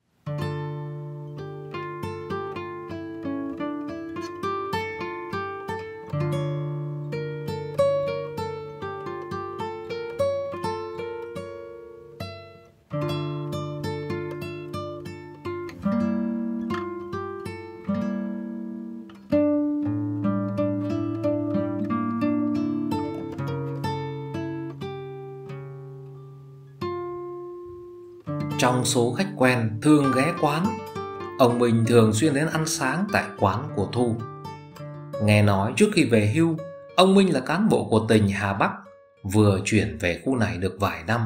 S1: trong số khách quen thường ghé quán ông Minh thường xuyên đến ăn sáng tại quán của Thu. Nghe nói trước khi về hưu, ông Minh là cán bộ của tỉnh Hà Bắc, vừa chuyển về khu này được vài năm.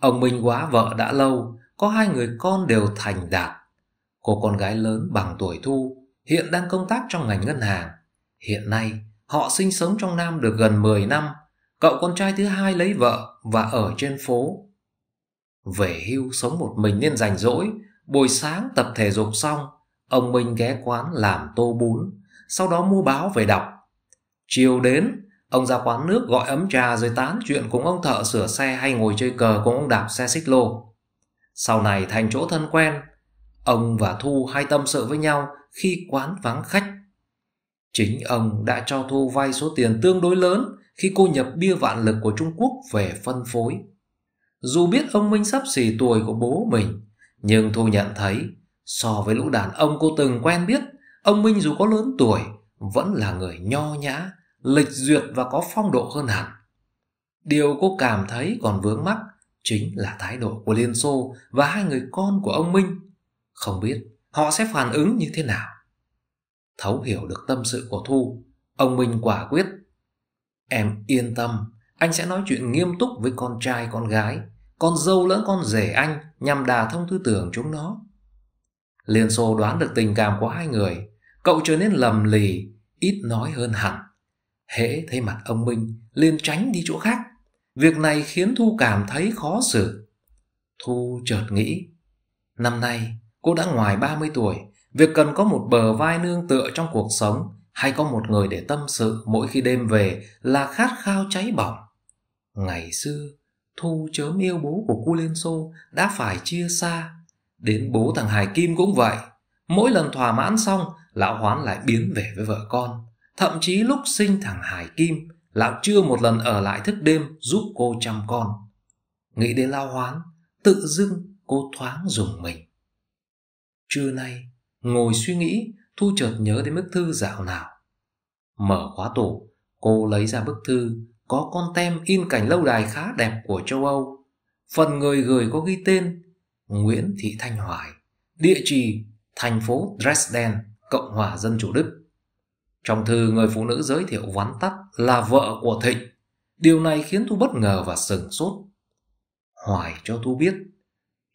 S1: Ông Minh quá vợ đã lâu, có hai người con đều thành đạt. Cô con gái lớn bằng tuổi Thu, hiện đang công tác trong ngành ngân hàng. Hiện nay, họ sinh sống trong Nam được gần 10 năm. Cậu con trai thứ hai lấy vợ và ở trên phố. Về hưu sống một mình nên rảnh rỗi, buổi sáng tập thể dục xong, ông Minh ghé quán làm tô bún, sau đó mua báo về đọc. Chiều đến, ông ra quán nước gọi ấm trà rồi tán chuyện cùng ông thợ sửa xe hay ngồi chơi cờ cùng ông đạp xe xích lô. Sau này thành chỗ thân quen, ông và Thu hay tâm sự với nhau khi quán vắng khách. Chính ông đã cho Thu vay số tiền tương đối lớn khi cô nhập bia vạn lực của Trung Quốc về phân phối. Dù biết ông Minh sắp xỉ tuổi của bố mình, nhưng Thu nhận thấy, so với lũ đàn ông cô từng quen biết, ông Minh dù có lớn tuổi, vẫn là người nho nhã, lịch duyệt và có phong độ hơn hẳn. Điều cô cảm thấy còn vướng mắc chính là thái độ của Liên Xô và hai người con của ông Minh. Không biết họ sẽ phản ứng như thế nào. Thấu hiểu được tâm sự của Thu, ông Minh quả quyết. Em yên tâm, anh sẽ nói chuyện nghiêm túc với con trai con gái con dâu lẫn con rể anh nhằm đà thông tư tưởng chúng nó. Liên Xô đoán được tình cảm của hai người, cậu trở nên lầm lì, ít nói hơn hẳn. Hễ thấy mặt ông Minh, liền tránh đi chỗ khác. Việc này khiến Thu cảm thấy khó xử. Thu chợt nghĩ, năm nay cô đã ngoài 30 tuổi, việc cần có một bờ vai nương tựa trong cuộc sống hay có một người để tâm sự mỗi khi đêm về là khát khao cháy bỏng. Ngày xưa, Thu chớm yêu bố của liên xô đã phải chia xa. Đến bố thằng Hải Kim cũng vậy. Mỗi lần thỏa mãn xong, lão Hoán lại biến về với vợ con. Thậm chí lúc sinh thằng Hải Kim, lão chưa một lần ở lại thức đêm giúp cô chăm con. Nghĩ đến lão Hoán, tự dưng cô thoáng dùng mình. Trưa nay, ngồi suy nghĩ, Thu chợt nhớ đến bức thư dạo nào. Mở khóa tủ, cô lấy ra bức thư có con tem in cảnh lâu đài khá đẹp của châu Âu. Phần người gửi có ghi tên Nguyễn Thị Thanh Hoài, địa chỉ thành phố Dresden, Cộng hòa Dân chủ Đức. Trong thư người phụ nữ giới thiệu vắn tắt là vợ của Thịnh. Điều này khiến Thu bất ngờ và sừng sốt. Hoài cho Thu biết,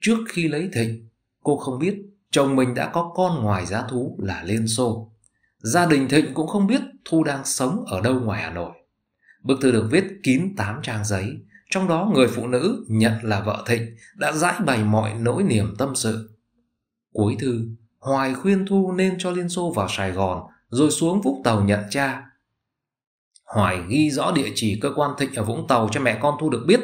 S1: trước khi lấy Thịnh, cô không biết chồng mình đã có con ngoài giá thú là Liên Xô. Gia đình Thịnh cũng không biết Thu đang sống ở đâu ngoài Hà Nội. Bức thư được viết kín 8 trang giấy, trong đó người phụ nữ nhận là vợ Thịnh đã giải bày mọi nỗi niềm tâm sự. Cuối thư, Hoài khuyên Thu nên cho Liên Xô vào Sài Gòn rồi xuống Vũng Tàu nhận cha. Hoài ghi rõ địa chỉ cơ quan Thịnh ở Vũng Tàu cho mẹ con Thu được biết.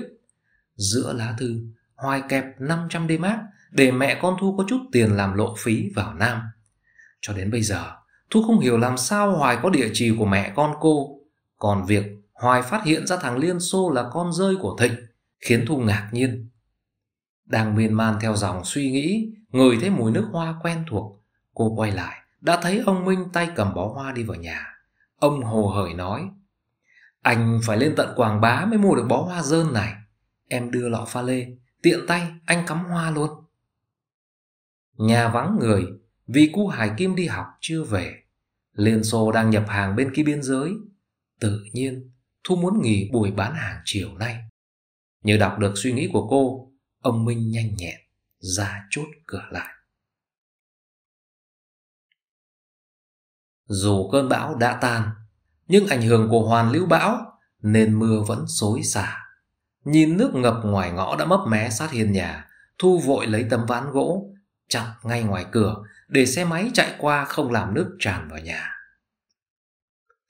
S1: Giữa lá thư, Hoài kẹp 500 đêm mát để mẹ con Thu có chút tiền làm lộ phí vào Nam. Cho đến bây giờ, Thu không hiểu làm sao Hoài có địa chỉ của mẹ con cô. Còn việc Hoài phát hiện ra thằng Liên Xô là con rơi của Thịnh, khiến Thu ngạc nhiên. Đang miên man theo dòng suy nghĩ, ngửi thấy mùi nước hoa quen thuộc. Cô quay lại, đã thấy ông Minh tay cầm bó hoa đi vào nhà. Ông hồ hởi nói, anh phải lên tận Quảng Bá mới mua được bó hoa dơn này. Em đưa lọ pha lê, tiện tay anh cắm hoa luôn. Nhà vắng người, vì cu Hải Kim đi học chưa về. Liên Xô đang nhập hàng bên kia biên giới. Tự nhiên, Thu muốn nghỉ buổi bán hàng chiều nay.
S2: Như đọc được suy nghĩ của cô, ông Minh nhanh nhẹn ra chốt cửa lại. Dù cơn bão
S1: đã tan, nhưng ảnh hưởng của hoàn lưu bão nên mưa vẫn xối xả. Nhìn nước ngập ngoài ngõ đã mấp mé sát hiên nhà, Thu vội lấy tấm ván gỗ chặt ngay ngoài cửa để xe máy chạy qua không làm nước tràn vào nhà.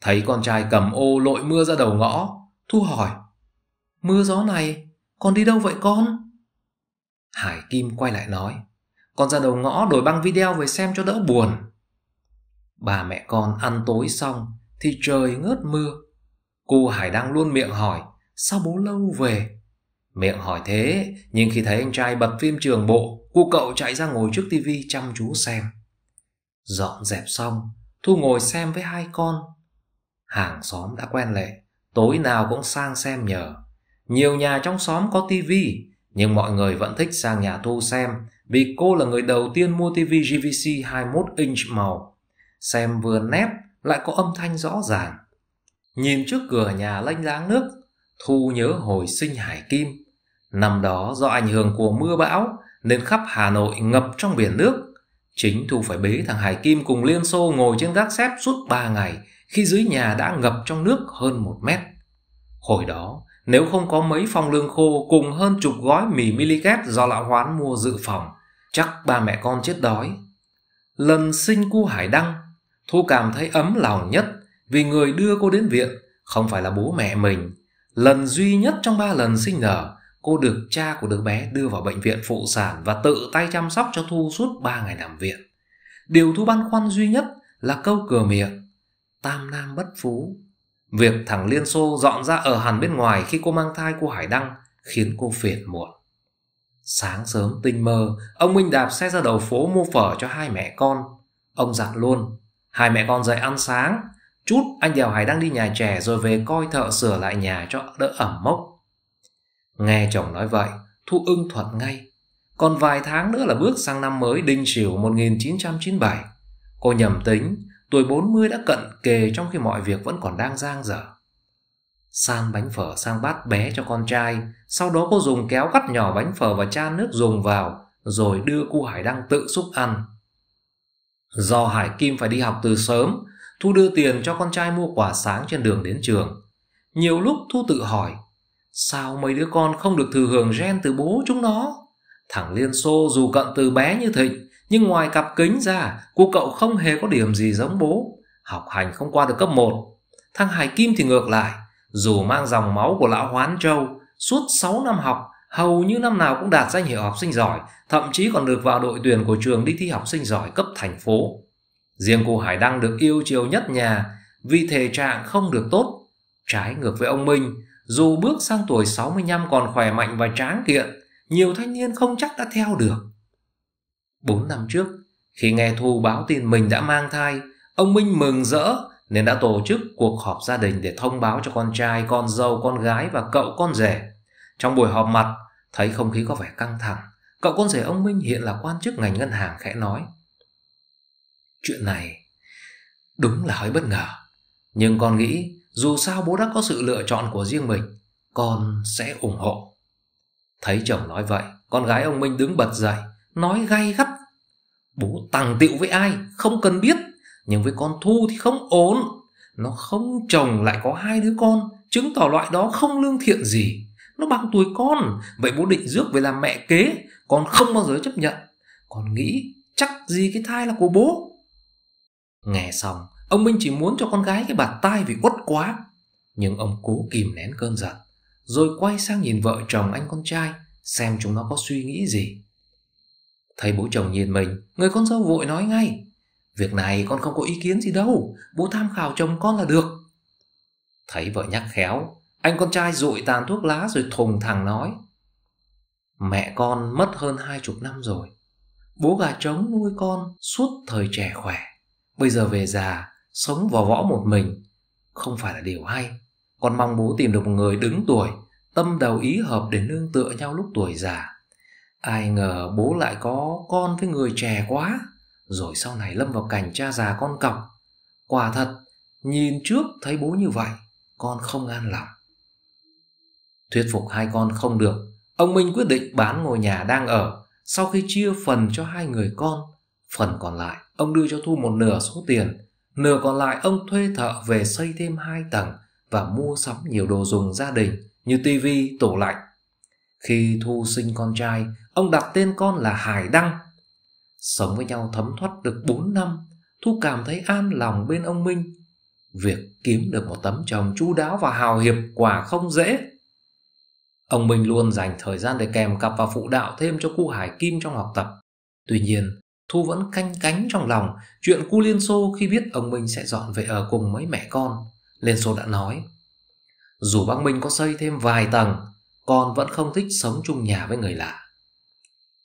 S1: Thấy con trai cầm ô lội mưa ra đầu ngõ, Thu hỏi,
S2: mưa gió này, con đi đâu vậy con?
S1: Hải Kim quay lại nói, con ra đầu ngõ đổi băng video về xem cho đỡ buồn. Bà mẹ con ăn tối xong thì trời ngớt mưa. Cô Hải đang luôn miệng hỏi, sao bố lâu về? Miệng hỏi thế, nhưng khi thấy anh trai bật phim trường bộ, cô cậu chạy ra ngồi trước tivi chăm chú xem. Dọn dẹp xong, Thu ngồi xem với hai con Hàng xóm đã quen lệ, tối nào cũng sang xem nhờ. Nhiều nhà trong xóm có tivi, nhưng mọi người vẫn thích sang nhà Thu xem vì cô là người đầu tiên mua tivi GVC 21 inch màu. Xem vừa nét lại có âm thanh rõ ràng. Nhìn trước cửa nhà lanh láng nước, Thu nhớ hồi sinh Hải Kim. Năm đó do ảnh hưởng của mưa bão nên khắp Hà Nội ngập trong biển nước. Chính Thu phải bế thằng Hải Kim cùng Liên Xô ngồi trên gác xếp suốt 3 ngày khi dưới nhà đã ngập trong nước hơn một mét. Hồi đó, nếu không có mấy phong lương khô cùng hơn chục gói mì miliket do lão hoán mua dự phòng, chắc ba mẹ con chết đói. Lần sinh cu Hải Đăng, Thu cảm thấy ấm lòng nhất vì người đưa cô đến viện không phải là bố mẹ mình. Lần duy nhất trong ba lần sinh nở cô được cha của đứa bé đưa vào bệnh viện phụ sản và tự tay chăm sóc cho Thu suốt 3 ngày nằm viện. Điều Thu băn khoăn duy nhất là câu cửa miệng, tam nam bất phú. Việc thằng Liên Xô dọn ra ở hẳn bên ngoài khi cô mang thai cô Hải Đăng khiến cô phiền muộn. Sáng sớm tinh mơ, ông Minh đạp xe ra đầu phố mua phở cho hai mẹ con. Ông dặn luôn, hai mẹ con dậy ăn sáng, chút anh Đèo Hải Đăng đi nhà trẻ rồi về coi thợ sửa lại nhà cho đỡ ẩm mốc. Nghe chồng nói vậy, Thu ưng thuận ngay. Còn vài tháng nữa là bước sang năm mới đinh sửu 1997. Cô nhầm tính, tuổi 40 đã cận kề trong khi mọi việc vẫn còn đang giang dở. San bánh phở sang bát bé cho con trai, sau đó cô dùng kéo cắt nhỏ bánh phở và chan nước dùng vào, rồi đưa cu Hải Đăng tự xúc ăn. Do Hải Kim phải đi học từ sớm, Thu đưa tiền cho con trai mua quả sáng trên đường đến trường. Nhiều lúc Thu tự hỏi Sao mấy đứa con không được thừa hưởng gen từ bố chúng nó? Thằng Liên Xô dù cận từ bé như Thịnh, nhưng ngoài cặp kính ra, cô cậu không hề có điểm gì giống bố. Học hành không qua được cấp 1. Thằng Hải Kim thì ngược lại, dù mang dòng máu của lão Hoán Châu, suốt 6 năm học, hầu như năm nào cũng đạt danh hiệu học sinh giỏi, thậm chí còn được vào đội tuyển của trường đi thi học sinh giỏi cấp thành phố. Riêng cô Hải Đăng được yêu chiều nhất nhà, vì thể trạng không được tốt. Trái ngược với ông Minh, dù bước sang tuổi 65 còn khỏe mạnh và tráng kiện, nhiều thanh niên không chắc đã theo được. Bốn năm trước, khi nghe Thu báo tin mình đã mang thai, ông Minh mừng rỡ nên đã tổ chức cuộc họp gia đình để thông báo cho con trai, con dâu, con gái và cậu con rể. Trong buổi họp mặt, thấy không khí có vẻ căng thẳng, cậu con rể ông Minh hiện là quan chức ngành ngân hàng khẽ nói. Chuyện này đúng là hơi bất ngờ, nhưng con nghĩ dù sao bố đã có sự lựa chọn của riêng mình, con sẽ ủng hộ. Thấy chồng nói vậy, con gái ông Minh đứng bật dậy,
S2: nói gay gắt.
S1: Bố tằng tiệu với ai, không cần biết, nhưng với con Thu thì không ổn. Nó không chồng lại có hai đứa con, chứng tỏ loại đó không lương thiện gì. Nó bằng tuổi con, vậy bố định rước về làm mẹ kế, con không bao giờ chấp nhận. Con nghĩ chắc gì cái thai là của bố. Nghe xong, Ông Minh chỉ muốn cho con gái cái bạt tai vì quất quá Nhưng ông cố kìm nén cơn giận Rồi quay sang nhìn vợ chồng anh con trai Xem chúng nó có suy nghĩ gì Thấy bố chồng nhìn mình Người con dâu vội nói ngay Việc này con không có ý kiến gì đâu Bố tham khảo chồng con là được Thấy vợ nhắc khéo Anh con trai rụi tàn thuốc lá rồi thùng thẳng nói Mẹ con mất hơn hai chục năm rồi Bố gà trống nuôi con suốt thời trẻ khỏe Bây giờ về già sống vò võ một mình không phải là điều hay con mong bố tìm được một người đứng tuổi tâm đầu ý hợp để nương tựa nhau lúc tuổi già ai ngờ bố lại có con với người trẻ quá rồi sau này lâm vào cảnh cha già con cọc quả thật nhìn trước thấy bố như vậy con không an lòng thuyết phục hai con không được ông minh quyết định bán ngôi nhà đang ở sau khi chia phần cho hai người con phần còn lại ông đưa cho thu một nửa số tiền Nửa còn lại ông thuê thợ về xây thêm hai tầng và mua sắm nhiều đồ dùng gia đình như tivi, tủ lạnh. Khi Thu sinh con trai, ông đặt tên con là Hải Đăng. Sống với nhau thấm thoát được 4 năm, Thu cảm thấy an lòng bên ông Minh. Việc kiếm được một tấm chồng chu đáo và hào hiệp quả không dễ. Ông Minh luôn dành thời gian để kèm cặp và phụ đạo thêm cho cô Hải Kim trong học tập. Tuy nhiên, Thu vẫn canh cánh trong lòng chuyện cu Liên Xô khi biết ông Minh sẽ dọn về ở cùng mấy mẹ con. Liên Xô đã nói, dù bác Minh có xây thêm vài tầng, con vẫn không thích sống chung nhà với người lạ.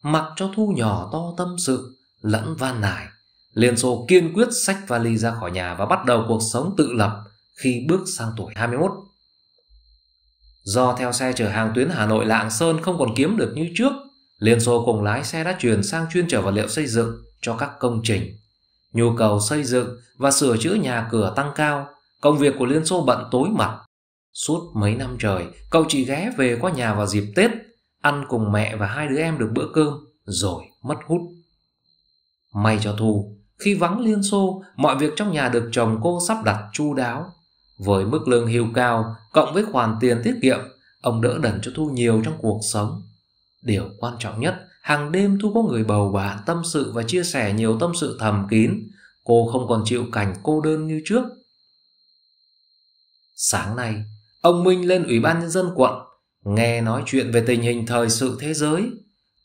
S1: Mặc cho Thu nhỏ to tâm sự, lẫn van nài, Liên Xô kiên quyết xách vali ra khỏi nhà và bắt đầu cuộc sống tự lập khi bước sang tuổi 21. Do theo xe chở hàng tuyến Hà Nội Lạng Sơn không còn kiếm được như trước, Liên Xô cùng lái xe đã chuyển sang chuyên trở vật liệu xây dựng cho các công trình. Nhu cầu xây dựng và sửa chữa nhà cửa tăng cao, công việc của Liên Xô bận tối mặt. Suốt mấy năm trời, cậu chỉ ghé về qua nhà vào dịp Tết, ăn cùng mẹ và hai đứa em được bữa cơm, rồi mất hút. May cho Thu, khi vắng Liên Xô, mọi việc trong nhà được chồng cô sắp đặt chu đáo. Với mức lương hưu cao, cộng với khoản tiền tiết kiệm, ông đỡ đần cho Thu nhiều trong cuộc sống. Điều quan trọng nhất, hàng đêm Thu có người bầu bạn tâm sự và chia sẻ nhiều tâm sự thầm kín. Cô không còn chịu cảnh cô đơn như trước. Sáng nay, ông Minh lên Ủy ban Nhân dân quận, nghe nói chuyện về tình hình thời sự thế giới.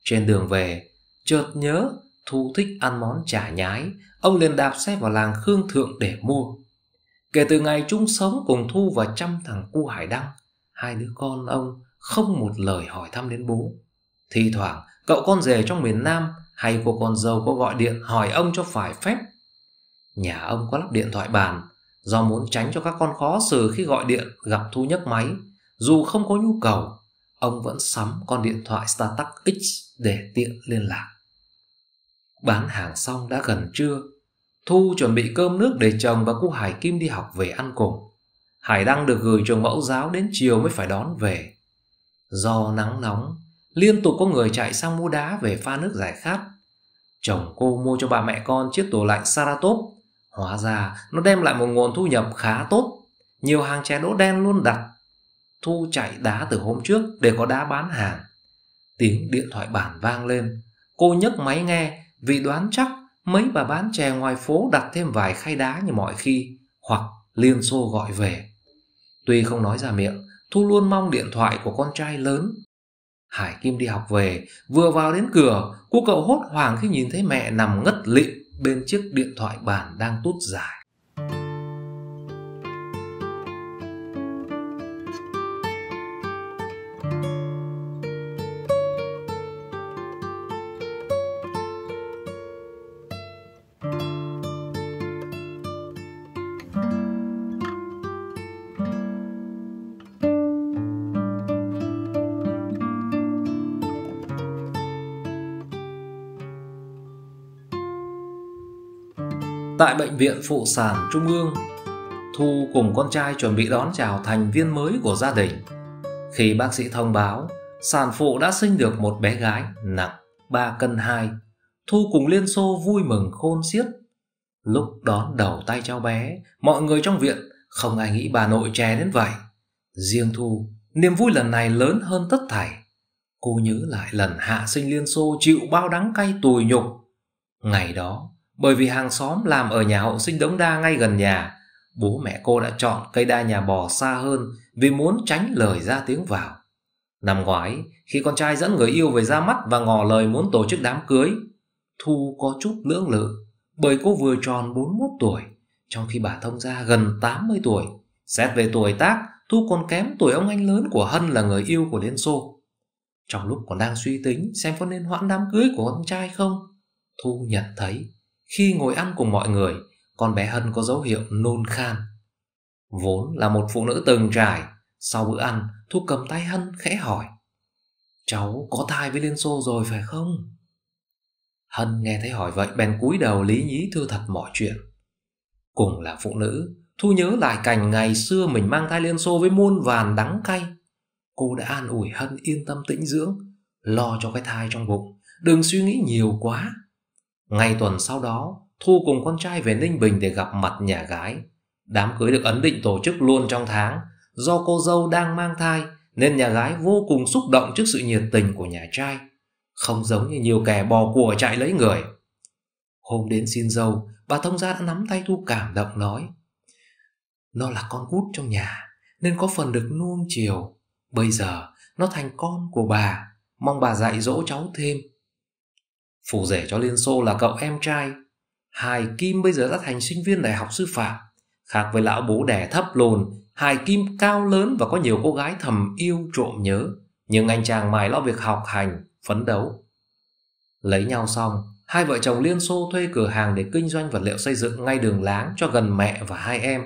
S1: Trên đường về, chợt nhớ Thu thích ăn món chả nhái, ông liền đạp xe vào làng Khương Thượng để mua. Kể từ ngày chung sống cùng Thu và trăm thằng cu Hải Đăng, hai đứa con ông không một lời hỏi thăm đến bố. Thì thoảng, cậu con rể trong miền Nam hay cô con dâu có gọi điện hỏi ông cho phải phép. Nhà ông có lắp điện thoại bàn, do muốn tránh cho các con khó xử khi gọi điện gặp thu nhấc máy, dù không có nhu cầu, ông vẫn sắm con điện thoại StarTac X để tiện liên lạc. Bán hàng xong đã gần trưa, Thu chuẩn bị cơm nước để chồng và cô Hải Kim đi học về ăn cùng. Hải Đăng được gửi trường mẫu giáo đến chiều mới phải đón về. Do nắng nóng, Liên tục có người chạy sang mua đá về pha nước giải khát. Chồng cô mua cho bà mẹ con chiếc tủ lạnh Saratop. Hóa ra nó đem lại một nguồn thu nhập khá tốt. Nhiều hàng chè đỗ đen luôn đặt. Thu chạy đá từ hôm trước để có đá bán hàng. Tiếng điện thoại bản vang lên. Cô nhấc máy nghe vì đoán chắc mấy bà bán chè ngoài phố đặt thêm vài khay đá như mọi khi hoặc Liên Xô gọi về. Tuy không nói ra miệng, Thu luôn mong điện thoại của con trai lớn Hải Kim đi học về, vừa vào đến cửa, cô cậu hốt hoảng khi nhìn thấy mẹ nằm ngất lịm bên chiếc điện thoại bàn đang tút dài. tại Bệnh viện Phụ sản Trung ương. Thu cùng con trai chuẩn bị đón chào thành viên mới của gia đình. Khi bác sĩ thông báo, sản phụ đã sinh được một bé gái nặng 3 cân 2. Thu cùng Liên Xô vui mừng khôn xiết. Lúc đón đầu tay cháu bé, mọi người trong viện không ai nghĩ bà nội trẻ đến vậy. Riêng Thu, niềm vui lần này lớn hơn tất thảy. Cô nhớ lại lần hạ sinh Liên Xô chịu bao đắng cay tủi nhục. Ngày đó, bởi vì hàng xóm làm ở nhà hậu sinh đống đa ngay gần nhà. Bố mẹ cô đã chọn cây đa nhà bò xa hơn vì muốn tránh lời ra tiếng vào. Năm ngoái, khi con trai dẫn người yêu về ra mắt và ngỏ lời muốn tổ chức đám cưới, Thu có chút lưỡng lự bởi cô vừa tròn 41 tuổi, trong khi bà thông gia gần 80 tuổi. Xét về tuổi tác, Thu còn kém tuổi ông anh lớn của Hân là người yêu của Liên Xô. Trong lúc còn đang suy tính xem có nên hoãn đám cưới của con trai không, Thu nhận thấy khi ngồi ăn cùng mọi người, con bé Hân có dấu hiệu nôn khan. Vốn là một phụ nữ từng trải, sau bữa ăn, Thu cầm tay Hân khẽ hỏi. Cháu có thai với Liên Xô rồi phải không? Hân nghe thấy hỏi vậy bèn cúi đầu lý nhí thưa thật mọi chuyện. Cùng là phụ nữ, Thu nhớ lại cảnh ngày xưa mình mang thai Liên Xô với muôn vàn đắng cay. Cô đã an ủi Hân yên tâm tĩnh dưỡng, lo cho cái thai trong bụng, đừng suy nghĩ nhiều quá ngày tuần sau đó, Thu cùng con trai về Ninh Bình để gặp mặt nhà gái. Đám cưới được ấn định tổ chức luôn trong tháng, do cô dâu đang mang thai nên nhà gái vô cùng xúc động trước sự nhiệt tình của nhà trai. Không giống như nhiều kẻ bò của chạy lấy người. Hôm đến xin dâu, bà thông gia đã nắm tay Thu cảm động nói. Nó là con út trong nhà, nên có phần được nuông chiều. Bây giờ, nó thành con của bà, mong bà dạy dỗ cháu thêm Phù rể cho Liên Xô là cậu em trai. Hải Kim bây giờ đã thành sinh viên đại học sư phạm. Khác với lão bố đẻ thấp lùn Hải Kim cao lớn và có nhiều cô gái thầm yêu trộm nhớ. Nhưng anh chàng mài lo việc học hành, phấn đấu. Lấy nhau xong, hai vợ chồng Liên Xô thuê cửa hàng để kinh doanh vật liệu xây dựng ngay đường láng cho gần mẹ và hai em.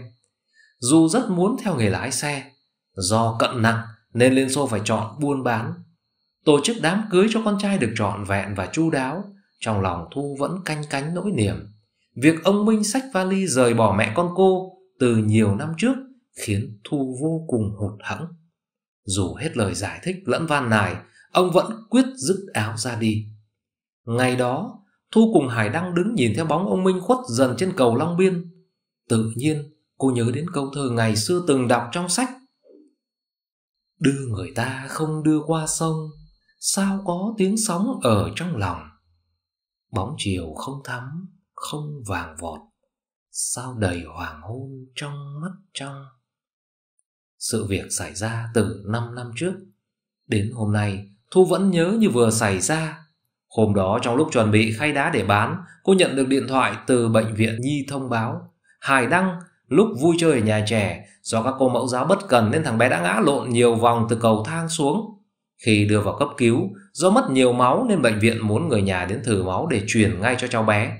S1: Dù rất muốn theo nghề lái xe, do cận nặng nên Liên Xô phải chọn buôn bán tổ chức đám cưới cho con trai được trọn vẹn và chu đáo trong lòng thu vẫn canh cánh nỗi niềm việc ông minh sách vali rời bỏ mẹ con cô từ nhiều năm trước khiến thu vô cùng hụt hẫng dù hết lời giải thích lẫn van nài ông vẫn quyết dứt áo ra đi ngày đó thu cùng hải đăng đứng nhìn theo bóng ông minh khuất dần trên cầu long biên tự nhiên cô nhớ đến câu thơ ngày xưa từng đọc trong sách đưa người ta không đưa qua sông sao có tiếng sóng ở trong lòng bóng chiều không thắm không vàng vọt sao đầy hoàng hôn trong mắt trong sự việc xảy ra từ năm năm trước đến hôm nay thu vẫn nhớ như vừa xảy ra hôm đó trong lúc chuẩn bị khay đá để bán cô nhận được điện thoại từ bệnh viện nhi thông báo hải đăng lúc vui chơi ở nhà trẻ do các cô mẫu giáo bất cần nên thằng bé đã ngã lộn nhiều vòng từ cầu thang xuống khi đưa vào cấp cứu, do mất nhiều máu nên bệnh viện muốn người nhà đến thử máu để truyền ngay cho cháu bé.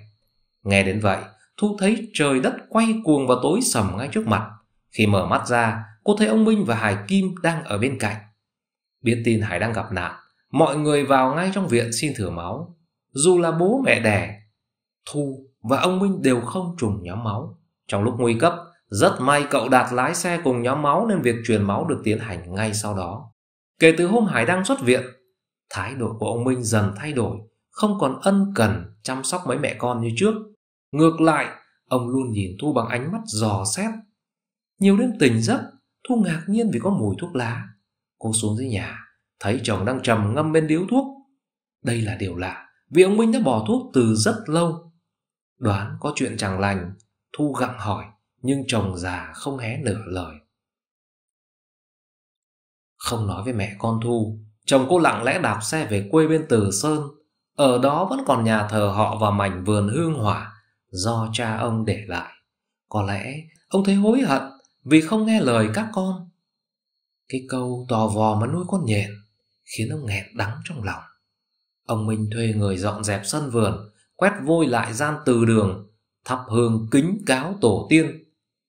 S1: Nghe đến vậy, Thu thấy trời đất quay cuồng và tối sầm ngay trước mặt. Khi mở mắt ra, cô thấy ông Minh và Hải Kim đang ở bên cạnh. Biết tin Hải đang gặp nạn, mọi người vào ngay trong viện xin thử máu. Dù là bố mẹ đẻ, Thu và ông Minh đều không trùng nhóm máu. Trong lúc nguy cấp, rất may cậu Đạt lái xe cùng nhóm máu nên việc truyền máu được tiến hành ngay sau đó. Kể từ hôm Hải Đăng xuất viện, thái độ của ông Minh dần thay đổi, không còn ân cần chăm sóc mấy mẹ con như trước. Ngược lại, ông luôn nhìn Thu bằng ánh mắt dò xét. Nhiều đêm tỉnh giấc, Thu ngạc nhiên vì có mùi thuốc lá. Cô xuống dưới nhà, thấy chồng đang trầm ngâm bên điếu thuốc. Đây là điều lạ, vì ông Minh đã bỏ thuốc từ rất lâu. Đoán có chuyện chẳng lành, Thu gặng hỏi, nhưng chồng già không hé nửa lời. Không nói với mẹ con Thu, chồng cô lặng lẽ đạp xe về quê bên Từ Sơn. Ở đó vẫn còn nhà thờ họ và mảnh vườn hương hỏa do cha ông để lại. Có lẽ ông thấy hối hận vì không nghe lời các con. Cái câu tò vò mà nuôi con nhện khiến ông nghẹn đắng trong lòng. Ông Minh thuê người dọn dẹp sân vườn, quét vôi lại gian từ đường, thắp hương kính cáo tổ tiên.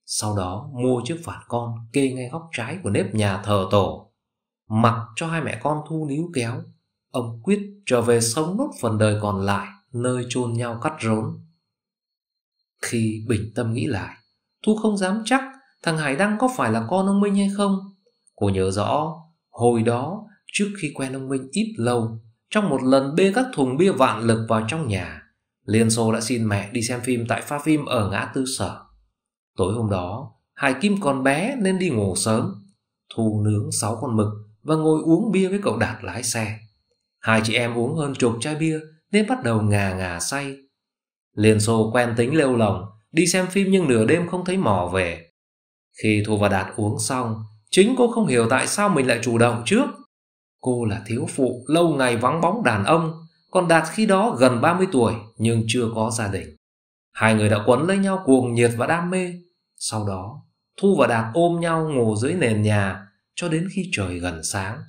S1: Sau đó mua chiếc phản con kê ngay góc trái của nếp nhà thờ tổ mặc cho hai mẹ con thu níu kéo ông quyết trở về sống nốt phần đời còn lại nơi chôn nhau cắt rốn khi bình tâm nghĩ lại thu không dám chắc thằng hải đăng có phải là con ông minh hay không cô nhớ rõ hồi đó trước khi quen ông minh ít lâu trong một lần bê các thùng bia vạn lực vào trong nhà liên xô đã xin mẹ đi xem phim tại pha phim ở ngã tư sở tối hôm đó hải kim còn bé nên đi ngủ sớm thu nướng sáu con mực và ngồi uống bia với cậu Đạt lái xe. Hai chị em uống hơn chục chai bia nên bắt đầu ngà ngà say. Liên Xô quen tính lêu lồng, đi xem phim nhưng nửa đêm không thấy mò về. Khi Thu và Đạt uống xong, chính cô không hiểu tại sao mình lại chủ động trước. Cô là thiếu phụ, lâu ngày vắng bóng đàn ông, còn Đạt khi đó gần 30 tuổi nhưng chưa có gia đình. Hai người đã quấn lấy nhau cuồng nhiệt và đam mê. Sau đó, Thu và Đạt ôm nhau ngủ dưới nền nhà cho đến khi trời gần sáng.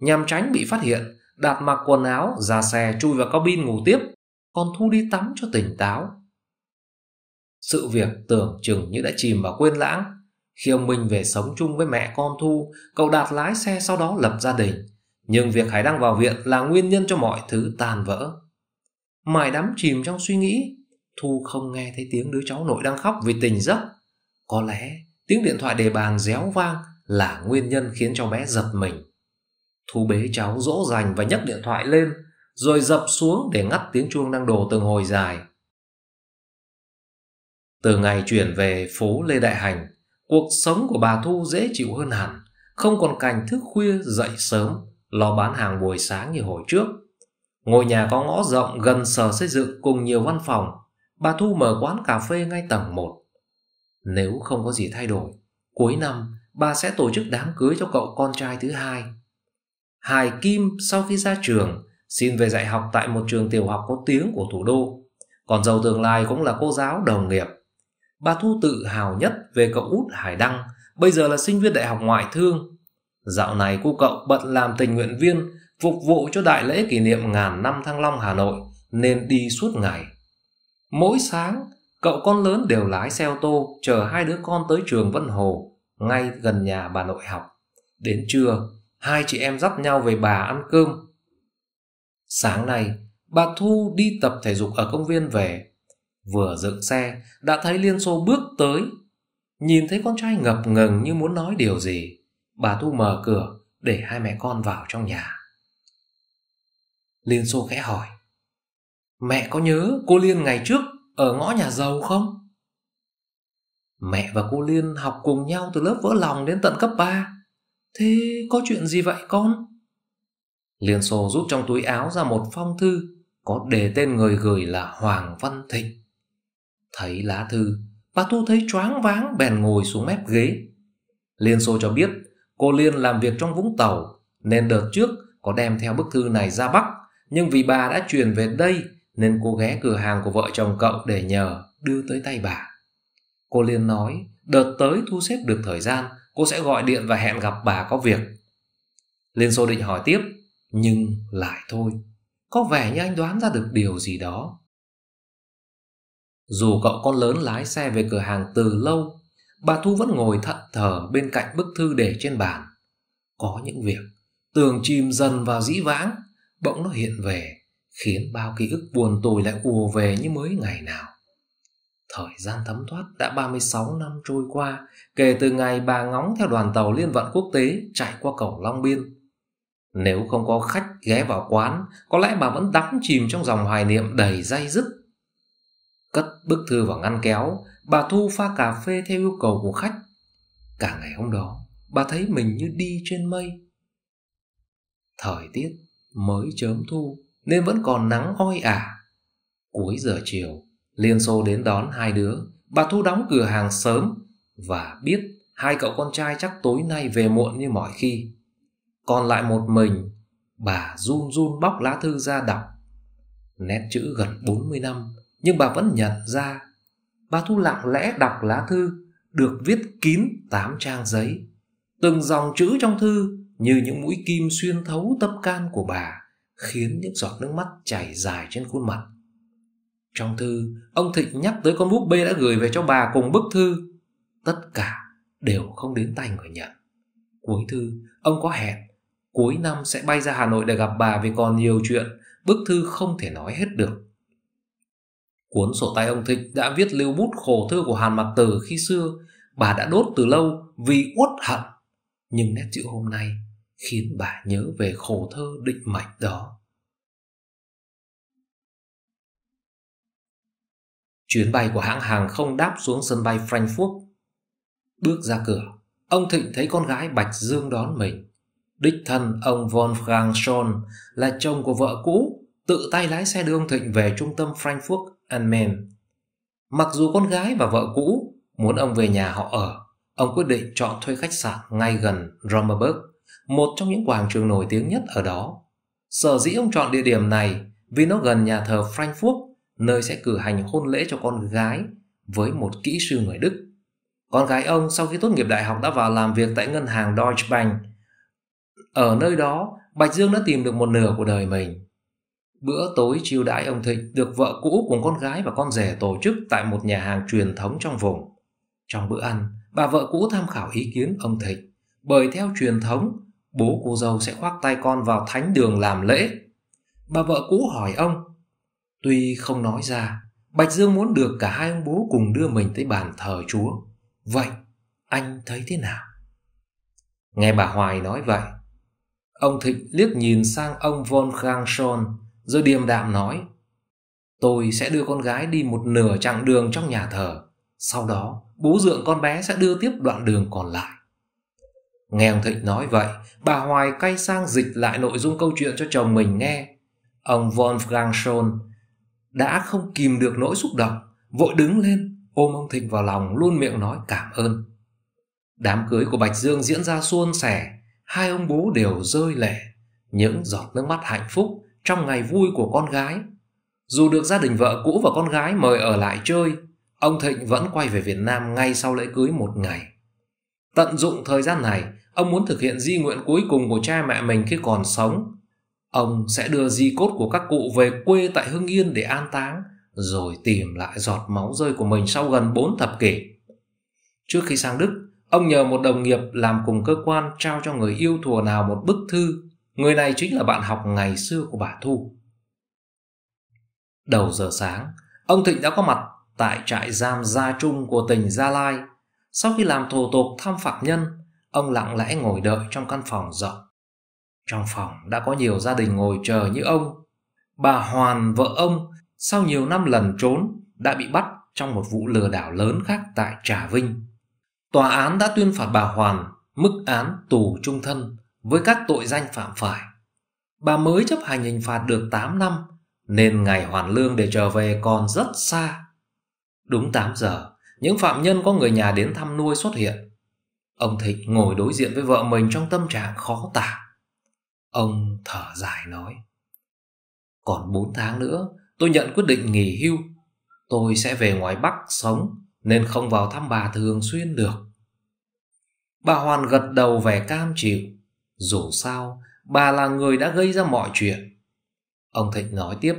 S1: Nhằm tránh bị phát hiện, Đạt mặc quần áo, ra xe chui vào cabin ngủ tiếp, còn Thu đi tắm cho tỉnh táo. Sự việc tưởng chừng như đã chìm vào quên lãng. Khi ông Minh về sống chung với mẹ con Thu, cậu Đạt lái xe sau đó lập gia đình. Nhưng việc Hải Đăng vào viện là nguyên nhân cho mọi thứ tan vỡ. Mải đắm chìm trong suy nghĩ, Thu không nghe thấy tiếng đứa cháu nội đang khóc vì tình giấc. Có lẽ tiếng điện thoại đề bàn réo vang là nguyên nhân khiến cho bé giật mình. Thu bế cháu dỗ dành và nhấc điện thoại lên, rồi dập xuống để ngắt tiếng chuông năng đồ từng hồi dài. Từ ngày chuyển về phố Lê Đại Hành, cuộc sống của bà Thu dễ chịu hơn hẳn, không còn cảnh thức khuya dậy sớm, lo bán hàng buổi sáng như hồi trước. Ngôi nhà có ngõ rộng gần sở xây dựng cùng nhiều văn phòng, bà Thu mở quán cà phê ngay tầng một. Nếu không có gì thay đổi, cuối năm bà sẽ tổ chức đám cưới cho cậu con trai thứ hai. Hải Kim sau khi ra trường, xin về dạy học tại một trường tiểu học có tiếng của thủ đô. Còn giàu tương lai cũng là cô giáo đồng nghiệp. Bà Thu tự hào nhất về cậu út Hải Đăng, bây giờ là sinh viên đại học ngoại thương. Dạo này cô cậu bận làm tình nguyện viên, phục vụ cho đại lễ kỷ niệm ngàn năm Thăng Long Hà Nội, nên đi suốt ngày. Mỗi sáng, cậu con lớn đều lái xe ô tô chờ hai đứa con tới trường Vân Hồ. Vâng. ngay gần nhà bà nội học. Đến trưa, hai chị em dắt nhau về bà ăn cơm. Sáng nay, bà Thu đi tập thể dục ở công viên về. Vừa dựng xe, đã thấy Liên Xô bước tới. Nhìn thấy con trai ngập ngừng như muốn nói điều gì. Bà Thu mở cửa để hai mẹ con vào trong nhà. Liên Xô khẽ hỏi. Mẹ có nhớ cô Liên ngày trước ở ngõ nhà giàu không? Mẹ và cô Liên học cùng nhau từ lớp vỡ lòng đến tận cấp 3. Thế có chuyện gì vậy con? Liên Xô rút trong túi áo ra một phong thư có đề tên người gửi là Hoàng Văn Thịnh. Thấy lá thư, bà Thu thấy choáng váng bèn ngồi xuống mép ghế. Liên Xô cho biết cô Liên làm việc trong Vũng Tàu nên đợt trước có đem theo bức thư này ra Bắc nhưng vì bà đã chuyển về đây nên cô ghé cửa hàng của vợ chồng cậu để nhờ đưa tới tay bà. Cô Liên nói, đợt tới thu xếp được thời gian, cô sẽ gọi điện và hẹn gặp bà có việc. Liên Xô định hỏi tiếp, nhưng lại thôi. Có vẻ như anh đoán ra được điều gì đó. Dù cậu con lớn lái xe về cửa hàng từ lâu, bà Thu vẫn ngồi thận thờ bên cạnh bức thư để trên bàn. Có những việc, tường chìm dần vào dĩ vãng, bỗng nó hiện về, khiến bao ký ức buồn tồi lại ùa về như mới ngày nào. Thời gian thấm thoát đã 36 năm trôi qua kể từ ngày bà ngóng theo đoàn tàu liên vận quốc tế chạy qua cầu Long Biên. Nếu không có khách ghé vào quán, có lẽ bà vẫn đắm chìm trong dòng hoài niệm đầy dây dứt. Cất bức thư vào ngăn kéo, bà Thu pha cà phê theo yêu cầu của khách. Cả ngày hôm đó, bà thấy mình như đi trên mây. Thời tiết mới chớm thu nên vẫn còn nắng oi ả. Cuối giờ chiều, Liên Xô đến đón hai đứa, bà Thu đóng cửa hàng sớm và biết hai cậu con trai chắc tối nay về muộn như mọi khi. Còn lại một mình, bà run run bóc lá thư ra đọc. Nét chữ gần 40 năm, nhưng bà vẫn nhận ra. Bà Thu lặng lẽ đọc lá thư, được viết kín tám trang giấy. Từng dòng chữ trong thư như những mũi kim xuyên thấu tâm can của bà, khiến những giọt nước mắt chảy dài trên khuôn mặt. Trong thư, ông Thịnh nhắc tới con búp bê đã gửi về cho bà cùng bức thư. Tất cả đều không đến tay người nhận. Cuối thư, ông có hẹn, cuối năm sẽ bay ra Hà Nội để gặp bà vì còn nhiều chuyện, bức thư không thể nói hết được. Cuốn sổ tay ông Thịnh đã viết lưu bút khổ thư của Hàn Mặc Tử khi xưa, bà đã đốt từ lâu vì uất hận.
S2: Nhưng nét chữ hôm nay khiến bà nhớ về khổ thơ định mạch đó.
S1: Chuyến bay của hãng hàng không đáp xuống sân bay Frankfurt. Bước ra cửa, ông Thịnh thấy con gái Bạch Dương đón mình. Đích thân ông Wolfgang Scholl là chồng của vợ cũ, tự tay lái xe đưa ông Thịnh về trung tâm Frankfurt an Main. Mặc dù con gái và vợ cũ muốn ông về nhà họ ở, ông quyết định chọn thuê khách sạn ngay gần Romerberg, một trong những quảng trường nổi tiếng nhất ở đó. Sở dĩ ông chọn địa điểm này vì nó gần nhà thờ Frankfurt nơi sẽ cử hành hôn lễ cho con gái với một kỹ sư người Đức. Con gái ông sau khi tốt nghiệp đại học đã vào làm việc tại ngân hàng Deutsche Bank. Ở nơi đó, Bạch Dương đã tìm được một nửa của đời mình. Bữa tối chiêu đãi ông Thịnh được vợ cũ cùng con gái và con rể tổ chức tại một nhà hàng truyền thống trong vùng. Trong bữa ăn, bà vợ cũ tham khảo ý kiến ông Thịnh, bởi theo truyền thống, bố cô dâu sẽ khoác tay con vào thánh đường làm lễ. Bà vợ cũ hỏi ông, Tuy không nói ra, Bạch Dương muốn được cả hai ông bố cùng đưa mình tới bàn thờ Chúa. Vậy, anh thấy thế nào? Nghe bà Hoài nói vậy, ông Thịnh liếc nhìn sang ông Von Gangson rồi điềm đạm nói Tôi sẽ đưa con gái đi một nửa chặng đường trong nhà thờ, sau đó bố dượng con bé sẽ đưa tiếp đoạn đường còn lại. Nghe ông Thịnh nói vậy, bà Hoài cay sang dịch lại nội dung câu chuyện cho chồng mình nghe. Ông Von Gangson đã không kìm được nỗi xúc động vội đứng lên ôm ông thịnh vào lòng luôn miệng nói cảm ơn đám cưới của bạch dương diễn ra suôn sẻ hai ông bố đều rơi lệ những giọt nước mắt hạnh phúc trong ngày vui của con gái dù được gia đình vợ cũ và con gái mời ở lại chơi ông thịnh vẫn quay về việt nam ngay sau lễ cưới một ngày tận dụng thời gian này ông muốn thực hiện di nguyện cuối cùng của cha mẹ mình khi còn sống Ông sẽ đưa di cốt của các cụ về quê tại Hưng Yên để an táng, rồi tìm lại giọt máu rơi của mình sau gần 4 thập kỷ. Trước khi sang Đức, ông nhờ một đồng nghiệp làm cùng cơ quan trao cho người yêu thùa nào một bức thư. Người này chính là bạn học ngày xưa của bà Thu. Đầu giờ sáng, ông Thịnh đã có mặt tại trại giam Gia Trung của tỉnh Gia Lai. Sau khi làm thủ tục thăm phạm nhân, ông lặng lẽ ngồi đợi trong căn phòng rộng. Trong phòng đã có nhiều gia đình ngồi chờ như ông. Bà Hoàn, vợ ông, sau nhiều năm lần trốn, đã bị bắt trong một vụ lừa đảo lớn khác tại Trà Vinh. Tòa án đã tuyên phạt bà Hoàn mức án tù trung thân với các tội danh phạm phải. Bà mới chấp hành hình phạt được 8 năm, nên ngày hoàn lương để trở về còn rất xa. Đúng 8 giờ, những phạm nhân có người nhà đến thăm nuôi xuất hiện. Ông Thịnh ngồi đối diện với vợ mình trong tâm trạng khó tả. Ông thở dài nói Còn bốn tháng nữa tôi nhận quyết định nghỉ hưu Tôi sẽ về ngoài Bắc sống Nên không vào thăm bà thường xuyên được Bà Hoàn gật đầu vẻ cam chịu Dù sao bà là người đã gây ra mọi chuyện Ông Thịnh nói tiếp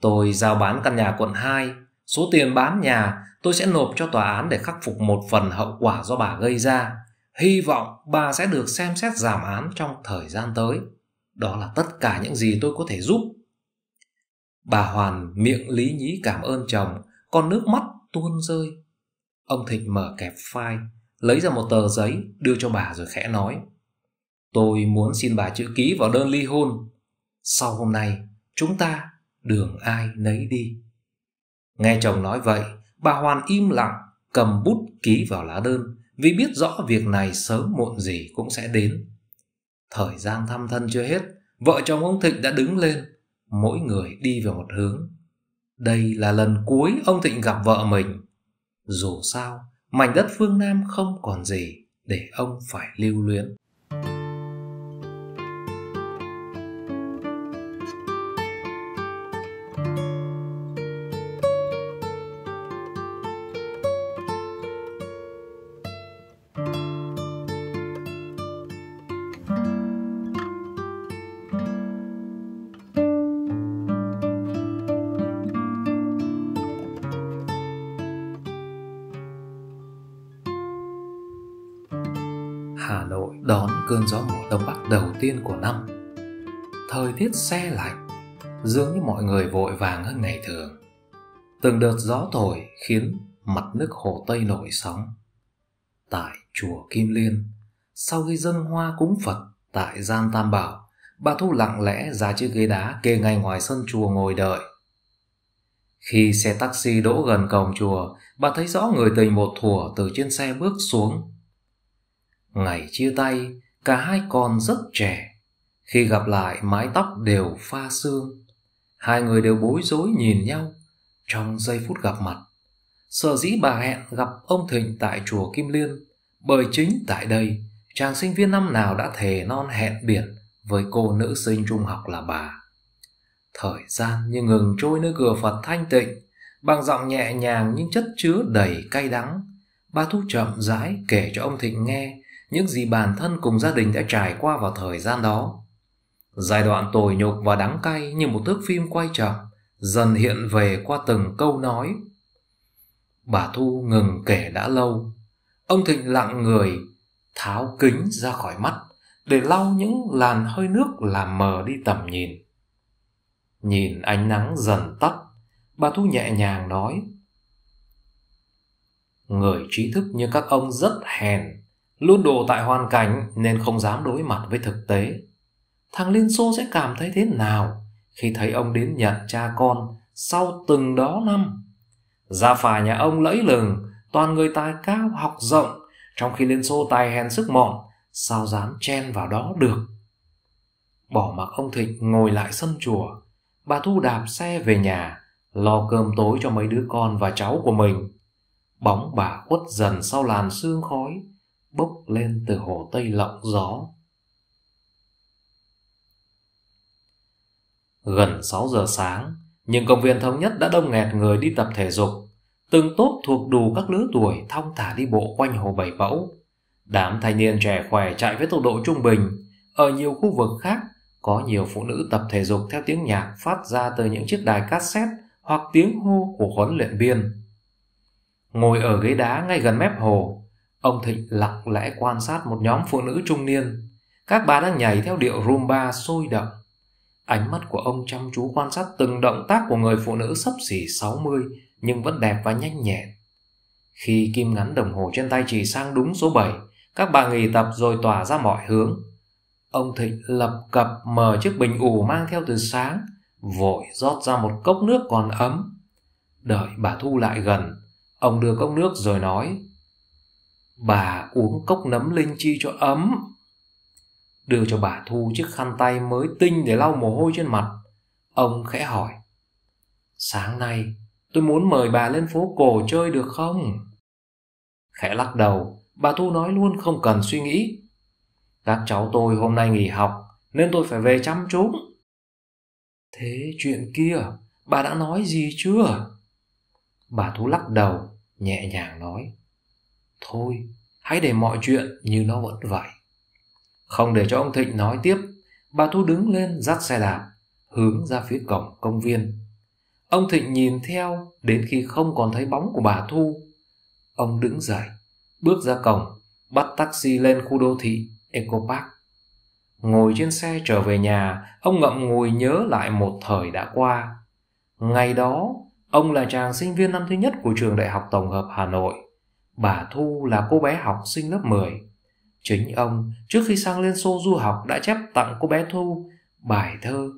S1: Tôi giao bán căn nhà quận 2 Số tiền bán nhà tôi sẽ nộp cho tòa án để khắc phục một phần hậu quả do bà gây ra hy vọng bà sẽ được xem xét giảm án trong thời gian tới. Đó là tất cả những gì tôi có thể giúp. Bà Hoàn miệng lý nhí cảm ơn chồng, còn nước mắt tuôn rơi. Ông Thịnh mở kẹp file, lấy ra một tờ giấy đưa cho bà rồi khẽ nói. Tôi muốn xin bà chữ ký vào đơn ly hôn. Sau hôm nay, chúng ta đường ai nấy đi. Nghe chồng nói vậy, bà Hoàn im lặng, cầm bút ký vào lá đơn vì biết rõ việc này sớm muộn gì cũng sẽ đến. Thời gian thăm thân chưa hết, vợ chồng ông Thịnh đã đứng lên, mỗi người đi về một hướng. Đây là lần cuối ông Thịnh gặp vợ mình. Dù sao, mảnh đất phương Nam không còn gì để ông phải lưu luyến. đón cơn gió mùa đông bắc đầu tiên của năm. Thời tiết xe lạnh, dường như mọi người vội vàng hơn ngày thường. Từng đợt gió thổi khiến mặt nước hồ Tây nổi sóng. Tại chùa Kim Liên, sau khi dân hoa cúng Phật tại gian Tam Bảo, bà Thu lặng lẽ ra chiếc ghế đá kê ngay ngoài sân chùa ngồi đợi. Khi xe taxi đỗ gần cổng chùa, bà thấy rõ người tình một thủa từ trên xe bước xuống Ngày chia tay, cả hai còn rất trẻ. Khi gặp lại, mái tóc đều pha sương. Hai người đều bối rối nhìn nhau trong giây phút gặp mặt. Sở dĩ bà hẹn gặp ông Thịnh tại chùa Kim Liên bởi chính tại đây, chàng sinh viên năm nào đã thề non hẹn biển với cô nữ sinh trung học là bà. Thời gian như ngừng trôi nơi cửa Phật thanh tịnh, bằng giọng nhẹ nhàng nhưng chất chứa đầy cay đắng. Bà Thu chậm rãi kể cho ông Thịnh nghe những gì bản thân cùng gia đình đã trải qua vào thời gian đó. Giai đoạn tồi nhục và đắng cay như một thước phim quay chậm, dần hiện về qua từng câu nói. Bà Thu ngừng kể đã lâu. Ông Thịnh lặng người, tháo kính ra khỏi mắt để lau những làn hơi nước làm mờ đi tầm nhìn. Nhìn ánh nắng dần tắt, bà Thu nhẹ nhàng nói Người trí thức như các ông rất hèn Luôn đồ tại hoàn cảnh nên không dám đối mặt với thực tế. Thằng Liên Xô sẽ cảm thấy thế nào khi thấy ông đến nhận cha con sau từng đó năm? Gia phả nhà ông lẫy lừng, toàn người tài cao học rộng, trong khi Liên Xô tài hèn sức mọn, sao dám chen vào đó được? Bỏ mặc ông Thịnh ngồi lại sân chùa, bà Thu đạp xe về nhà, lo cơm tối cho mấy đứa con và cháu của mình. Bóng bà khuất dần sau làn sương khói, bốc lên từ hồ Tây lộng gió. Gần 6 giờ sáng, nhưng công viên thống nhất đã đông nghẹt người đi tập thể dục. Từng tốt thuộc đủ các lứa tuổi thong thả đi bộ quanh hồ Bảy Mẫu. Đám thanh niên trẻ khỏe chạy với tốc độ trung bình. Ở nhiều khu vực khác, có nhiều phụ nữ tập thể dục theo tiếng nhạc phát ra từ những chiếc đài cassette hoặc tiếng hô của huấn luyện viên. Ngồi ở ghế đá ngay gần mép hồ, Ông Thịnh lặng lẽ quan sát một nhóm phụ nữ trung niên. Các bà đang nhảy theo điệu rumba sôi động. Ánh mắt của ông chăm chú quan sát từng động tác của người phụ nữ sắp xỉ 60 nhưng vẫn đẹp và nhanh nhẹn. Khi kim ngắn đồng hồ trên tay chỉ sang đúng số 7, các bà nghỉ tập rồi tỏa ra mọi hướng. Ông Thịnh lập cập mở chiếc bình ủ mang theo từ sáng, vội rót ra một cốc nước còn ấm. Đợi bà Thu lại gần, ông đưa cốc nước rồi nói Bà uống cốc nấm linh chi cho ấm. Đưa cho bà Thu chiếc khăn tay mới tinh để lau mồ hôi trên mặt. Ông khẽ hỏi. Sáng nay, tôi muốn mời bà lên phố cổ chơi được không? Khẽ lắc đầu, bà Thu nói luôn không cần suy nghĩ. Các cháu tôi hôm nay nghỉ học, nên tôi phải về chăm chúng. Thế chuyện kia, bà đã nói gì chưa? Bà Thu lắc đầu, nhẹ nhàng nói. Thôi, hãy để mọi chuyện như nó vẫn vậy. Không để cho ông Thịnh nói tiếp, bà Thu đứng lên dắt xe đạp, hướng ra phía cổng công viên. Ông Thịnh nhìn theo đến khi không còn thấy bóng của bà Thu. Ông đứng dậy, bước ra cổng, bắt taxi lên khu đô thị Eco Park. Ngồi trên xe trở về nhà, ông ngậm ngùi nhớ lại một thời đã qua. Ngày đó, ông là chàng sinh viên năm thứ nhất của trường Đại học Tổng hợp Hà Nội. Bà Thu là cô bé học sinh lớp 10. Chính ông trước khi sang Liên Xô du học đã chép tặng cô bé Thu bài thơ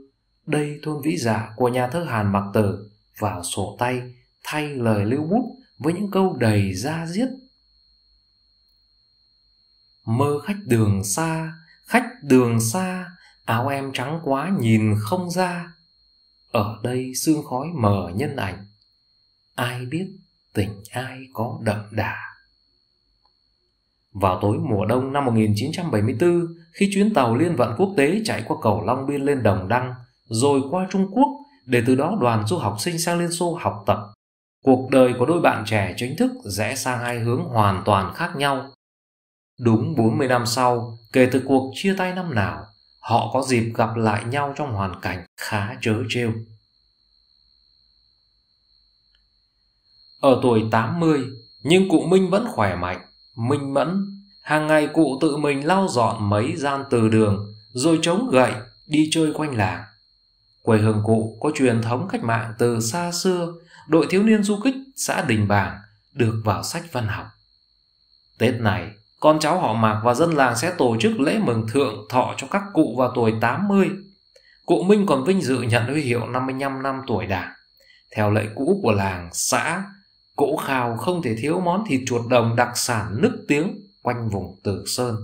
S1: Đây thôn vĩ giả dạ của nhà thơ Hàn Mặc Tử vào sổ tay thay lời lưu bút với những câu đầy da diết. Mơ khách đường xa, khách đường xa, áo em trắng quá nhìn không ra. Ở đây sương khói mờ nhân ảnh, ai biết tình ai có đậm đà. Vào tối mùa đông năm 1974, khi chuyến tàu liên vận quốc tế chạy qua cầu Long Biên lên Đồng Đăng, rồi qua Trung Quốc, để từ đó đoàn du học sinh sang Liên Xô học tập. Cuộc đời của đôi bạn trẻ chính thức rẽ sang hai hướng hoàn toàn khác nhau. Đúng 40 năm sau, kể từ cuộc chia tay năm nào, họ có dịp gặp lại nhau trong hoàn cảnh khá trớ trêu. Ở tuổi 80, nhưng cụ Minh vẫn khỏe mạnh minh mẫn hàng ngày cụ tự mình lau dọn mấy gian từ đường rồi chống gậy đi chơi quanh làng quê hương cụ có truyền thống cách mạng từ xa xưa đội thiếu niên du kích xã đình bảng được vào sách văn học tết này con cháu họ mạc và dân làng sẽ tổ chức lễ mừng thượng thọ cho các cụ vào tuổi 80. Cụ Minh còn vinh dự nhận huy hiệu 55 năm tuổi đảng. Theo lệ cũ của làng, xã cỗ khào không thể thiếu món thịt chuột đồng đặc sản nức tiếng quanh vùng Tử Sơn.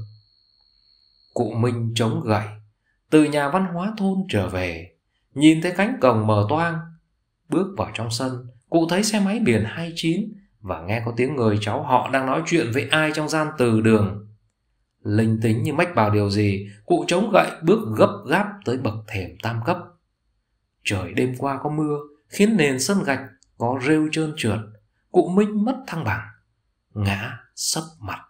S1: Cụ Minh chống gậy, từ nhà văn hóa thôn trở về, nhìn thấy cánh cổng mở toang. Bước vào trong sân, cụ thấy xe máy biển 29 và nghe có tiếng người cháu họ đang nói chuyện với ai trong gian từ đường. Linh tính như mách bảo điều gì, cụ chống gậy bước gấp gáp tới bậc thềm tam cấp. Trời đêm qua có mưa, khiến nền sân gạch có rêu trơn trượt, cụ Minh mất thăng bằng, ngã sấp mặt.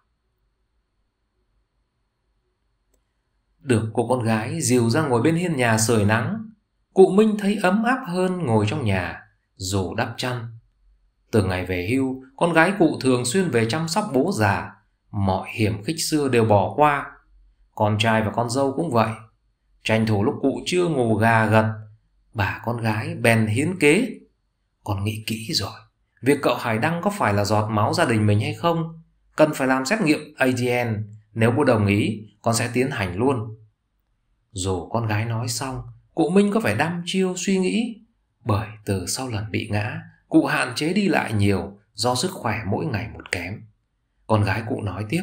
S1: Được cô con gái dìu ra ngồi bên hiên nhà sưởi nắng, cụ Minh thấy ấm áp hơn ngồi trong nhà, dù đắp chăn. Từ ngày về hưu, con gái cụ thường xuyên về chăm sóc bố già, mọi hiểm khích xưa đều bỏ qua. Con trai và con dâu cũng vậy. Tranh thủ lúc cụ chưa ngủ gà gật, bà con gái bèn hiến kế. Con nghĩ kỹ rồi, Việc cậu Hải Đăng có phải là giọt máu gia đình mình hay không? Cần phải làm xét nghiệm ADN, nếu bố đồng ý, con sẽ tiến hành luôn. Dù con gái nói xong, cụ Minh có vẻ đăm chiêu suy nghĩ. Bởi từ sau lần bị ngã, cụ hạn chế đi lại nhiều do sức khỏe mỗi ngày một kém. Con gái cụ nói tiếp,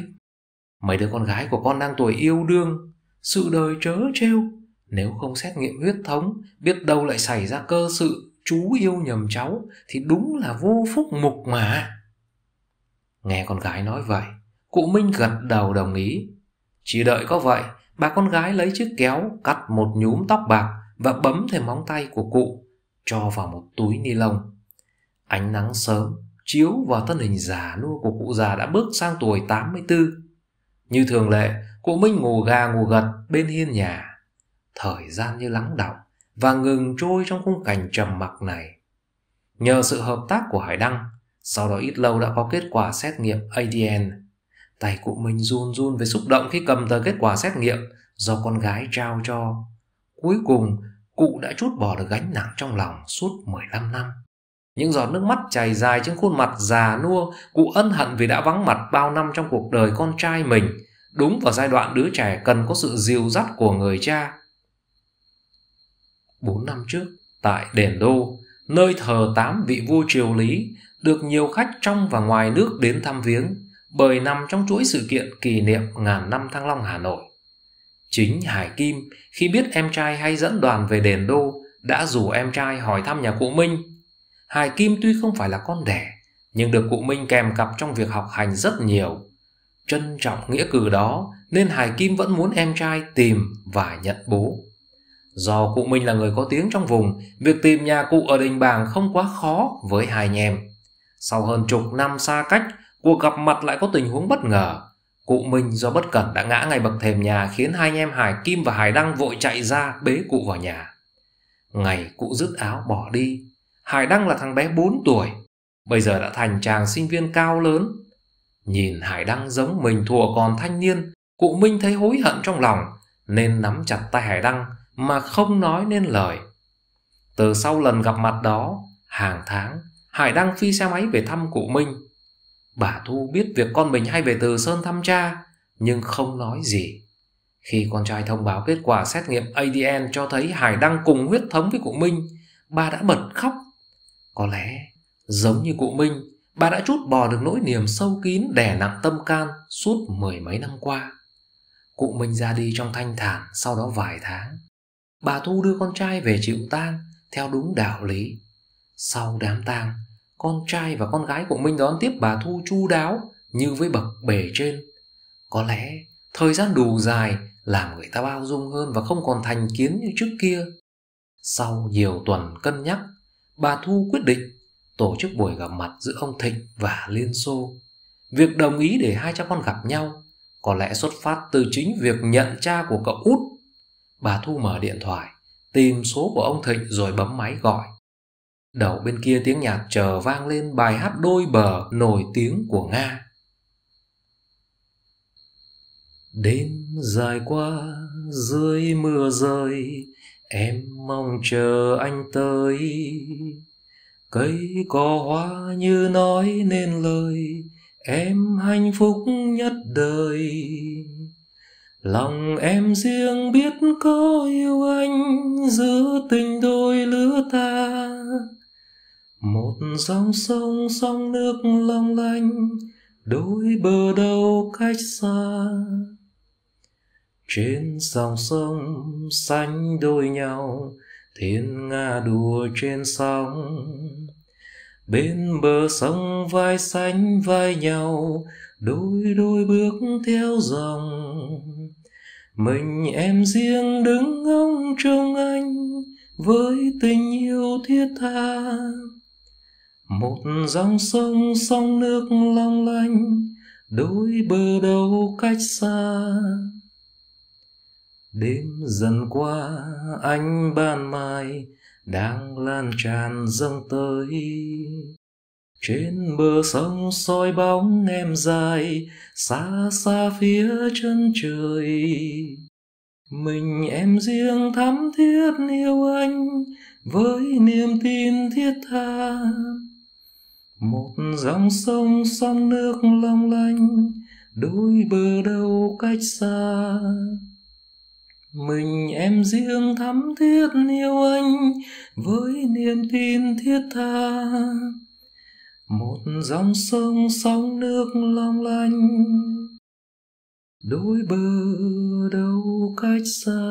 S1: mấy đứa con gái của con đang tuổi yêu đương, sự đời trớ trêu. Nếu không xét nghiệm huyết thống, biết đâu lại xảy ra cơ sự chú yêu nhầm cháu thì đúng là vô phúc mục mà nghe con gái nói vậy cụ minh gật đầu đồng ý chỉ đợi có vậy bà con gái lấy chiếc kéo cắt một nhúm tóc bạc và bấm thêm móng tay của cụ cho vào một túi ni lông ánh nắng sớm chiếu vào thân hình già nua của cụ già đã bước sang tuổi 84. Như thường lệ, cụ Minh ngủ gà ngủ gật bên hiên nhà. Thời gian như lắng đọng, và ngừng trôi trong khung cảnh trầm mặc này. Nhờ sự hợp tác của Hải Đăng, sau đó ít lâu đã có kết quả xét nghiệm ADN. Tay cụ mình run run với xúc động khi cầm tờ kết quả xét nghiệm do con gái trao cho. Cuối cùng, cụ đã chút bỏ được gánh nặng trong lòng suốt 15 năm. Những giọt nước mắt chảy dài trên khuôn mặt già nua, cụ ân hận vì đã vắng mặt bao năm trong cuộc đời con trai mình, đúng vào giai đoạn đứa trẻ cần có sự dìu dắt của người cha. 4 năm trước tại Đền Đô, nơi thờ tám vị vua triều Lý, được nhiều khách trong và ngoài nước đến thăm viếng, bởi nằm trong chuỗi sự kiện kỷ niệm ngàn năm Thăng Long Hà Nội. Chính Hải Kim, khi biết em trai hay dẫn đoàn về Đền Đô, đã rủ em trai hỏi thăm nhà cụ Minh. Hải Kim tuy không phải là con đẻ, nhưng được cụ Minh kèm cặp trong việc học hành rất nhiều. Trân trọng nghĩa cử đó, nên Hải Kim vẫn muốn em trai tìm và nhận bố. Do cụ Minh là người có tiếng trong vùng, việc tìm nhà cụ ở đình bảng không quá khó với hai anh em. Sau hơn chục năm xa cách, cuộc gặp mặt lại có tình huống bất ngờ. Cụ Minh do bất cẩn đã ngã ngay bậc thềm nhà khiến hai anh em Hải Kim và Hải Đăng vội chạy ra bế cụ vào nhà. Ngày cụ dứt áo bỏ đi, Hải Đăng là thằng bé 4 tuổi, bây giờ đã thành chàng sinh viên cao lớn. Nhìn Hải Đăng giống mình thùa còn thanh niên, cụ Minh thấy hối hận trong lòng, nên nắm chặt tay Hải Đăng, mà không nói nên lời. Từ sau lần gặp mặt đó, hàng tháng, Hải đăng phi xe máy về thăm cụ Minh. Bà Thu biết việc con mình hay về Từ Sơn thăm cha, nhưng không nói gì. Khi con trai thông báo kết quả xét nghiệm ADN cho thấy Hải đăng cùng huyết thống với cụ Minh, bà đã bật khóc. Có lẽ, giống như cụ Minh, bà đã chút bỏ được nỗi niềm sâu kín đè nặng tâm can suốt mười mấy năm qua. Cụ Minh ra đi trong thanh thản sau đó vài tháng bà Thu đưa con trai về chịu tang theo đúng đạo lý. Sau đám tang, con trai và con gái của Minh đón tiếp bà Thu chu đáo như với bậc bề trên. Có lẽ thời gian đủ dài làm người ta bao dung hơn và không còn thành kiến như trước kia. Sau nhiều tuần cân nhắc, bà Thu quyết định tổ chức buổi gặp mặt giữa ông Thịnh và Liên Xô. Việc đồng ý để hai cha con gặp nhau có lẽ xuất phát từ chính việc nhận cha của cậu út Bà Thu mở điện thoại, tìm số của ông Thịnh rồi bấm máy gọi. Đầu bên kia tiếng nhạc chờ vang lên bài
S2: hát đôi bờ nổi tiếng của Nga. Đêm dài qua dưới mưa rơi, em mong chờ anh tới. Cây có hoa như nói nên lời, em hạnh phúc nhất đời. Lòng em riêng biết có yêu anh giữa tình đôi lứa ta Một dòng sông sông nước long lanh đôi bờ đâu cách xa Trên dòng sông xanh đôi nhau thiên nga đùa trên sóng Bên bờ sông vai xanh vai nhau Đôi đôi bước theo dòng mình em riêng đứng ngóng trông anh với tình yêu thiết tha một dòng sông sông nước long lanh đôi bờ đầu cách xa đêm dần qua anh ban mai đang lan tràn dâng tới trên bờ sông soi bóng em dài xa xa phía chân trời mình em riêng thắm thiết yêu anh với niềm tin thiết tha một dòng sông sóng nước long lanh đôi bờ đâu cách xa mình em riêng thắm thiết yêu anh với niềm tin thiết tha một dòng sông sóng nước long lanh đôi bờ đâu cách xa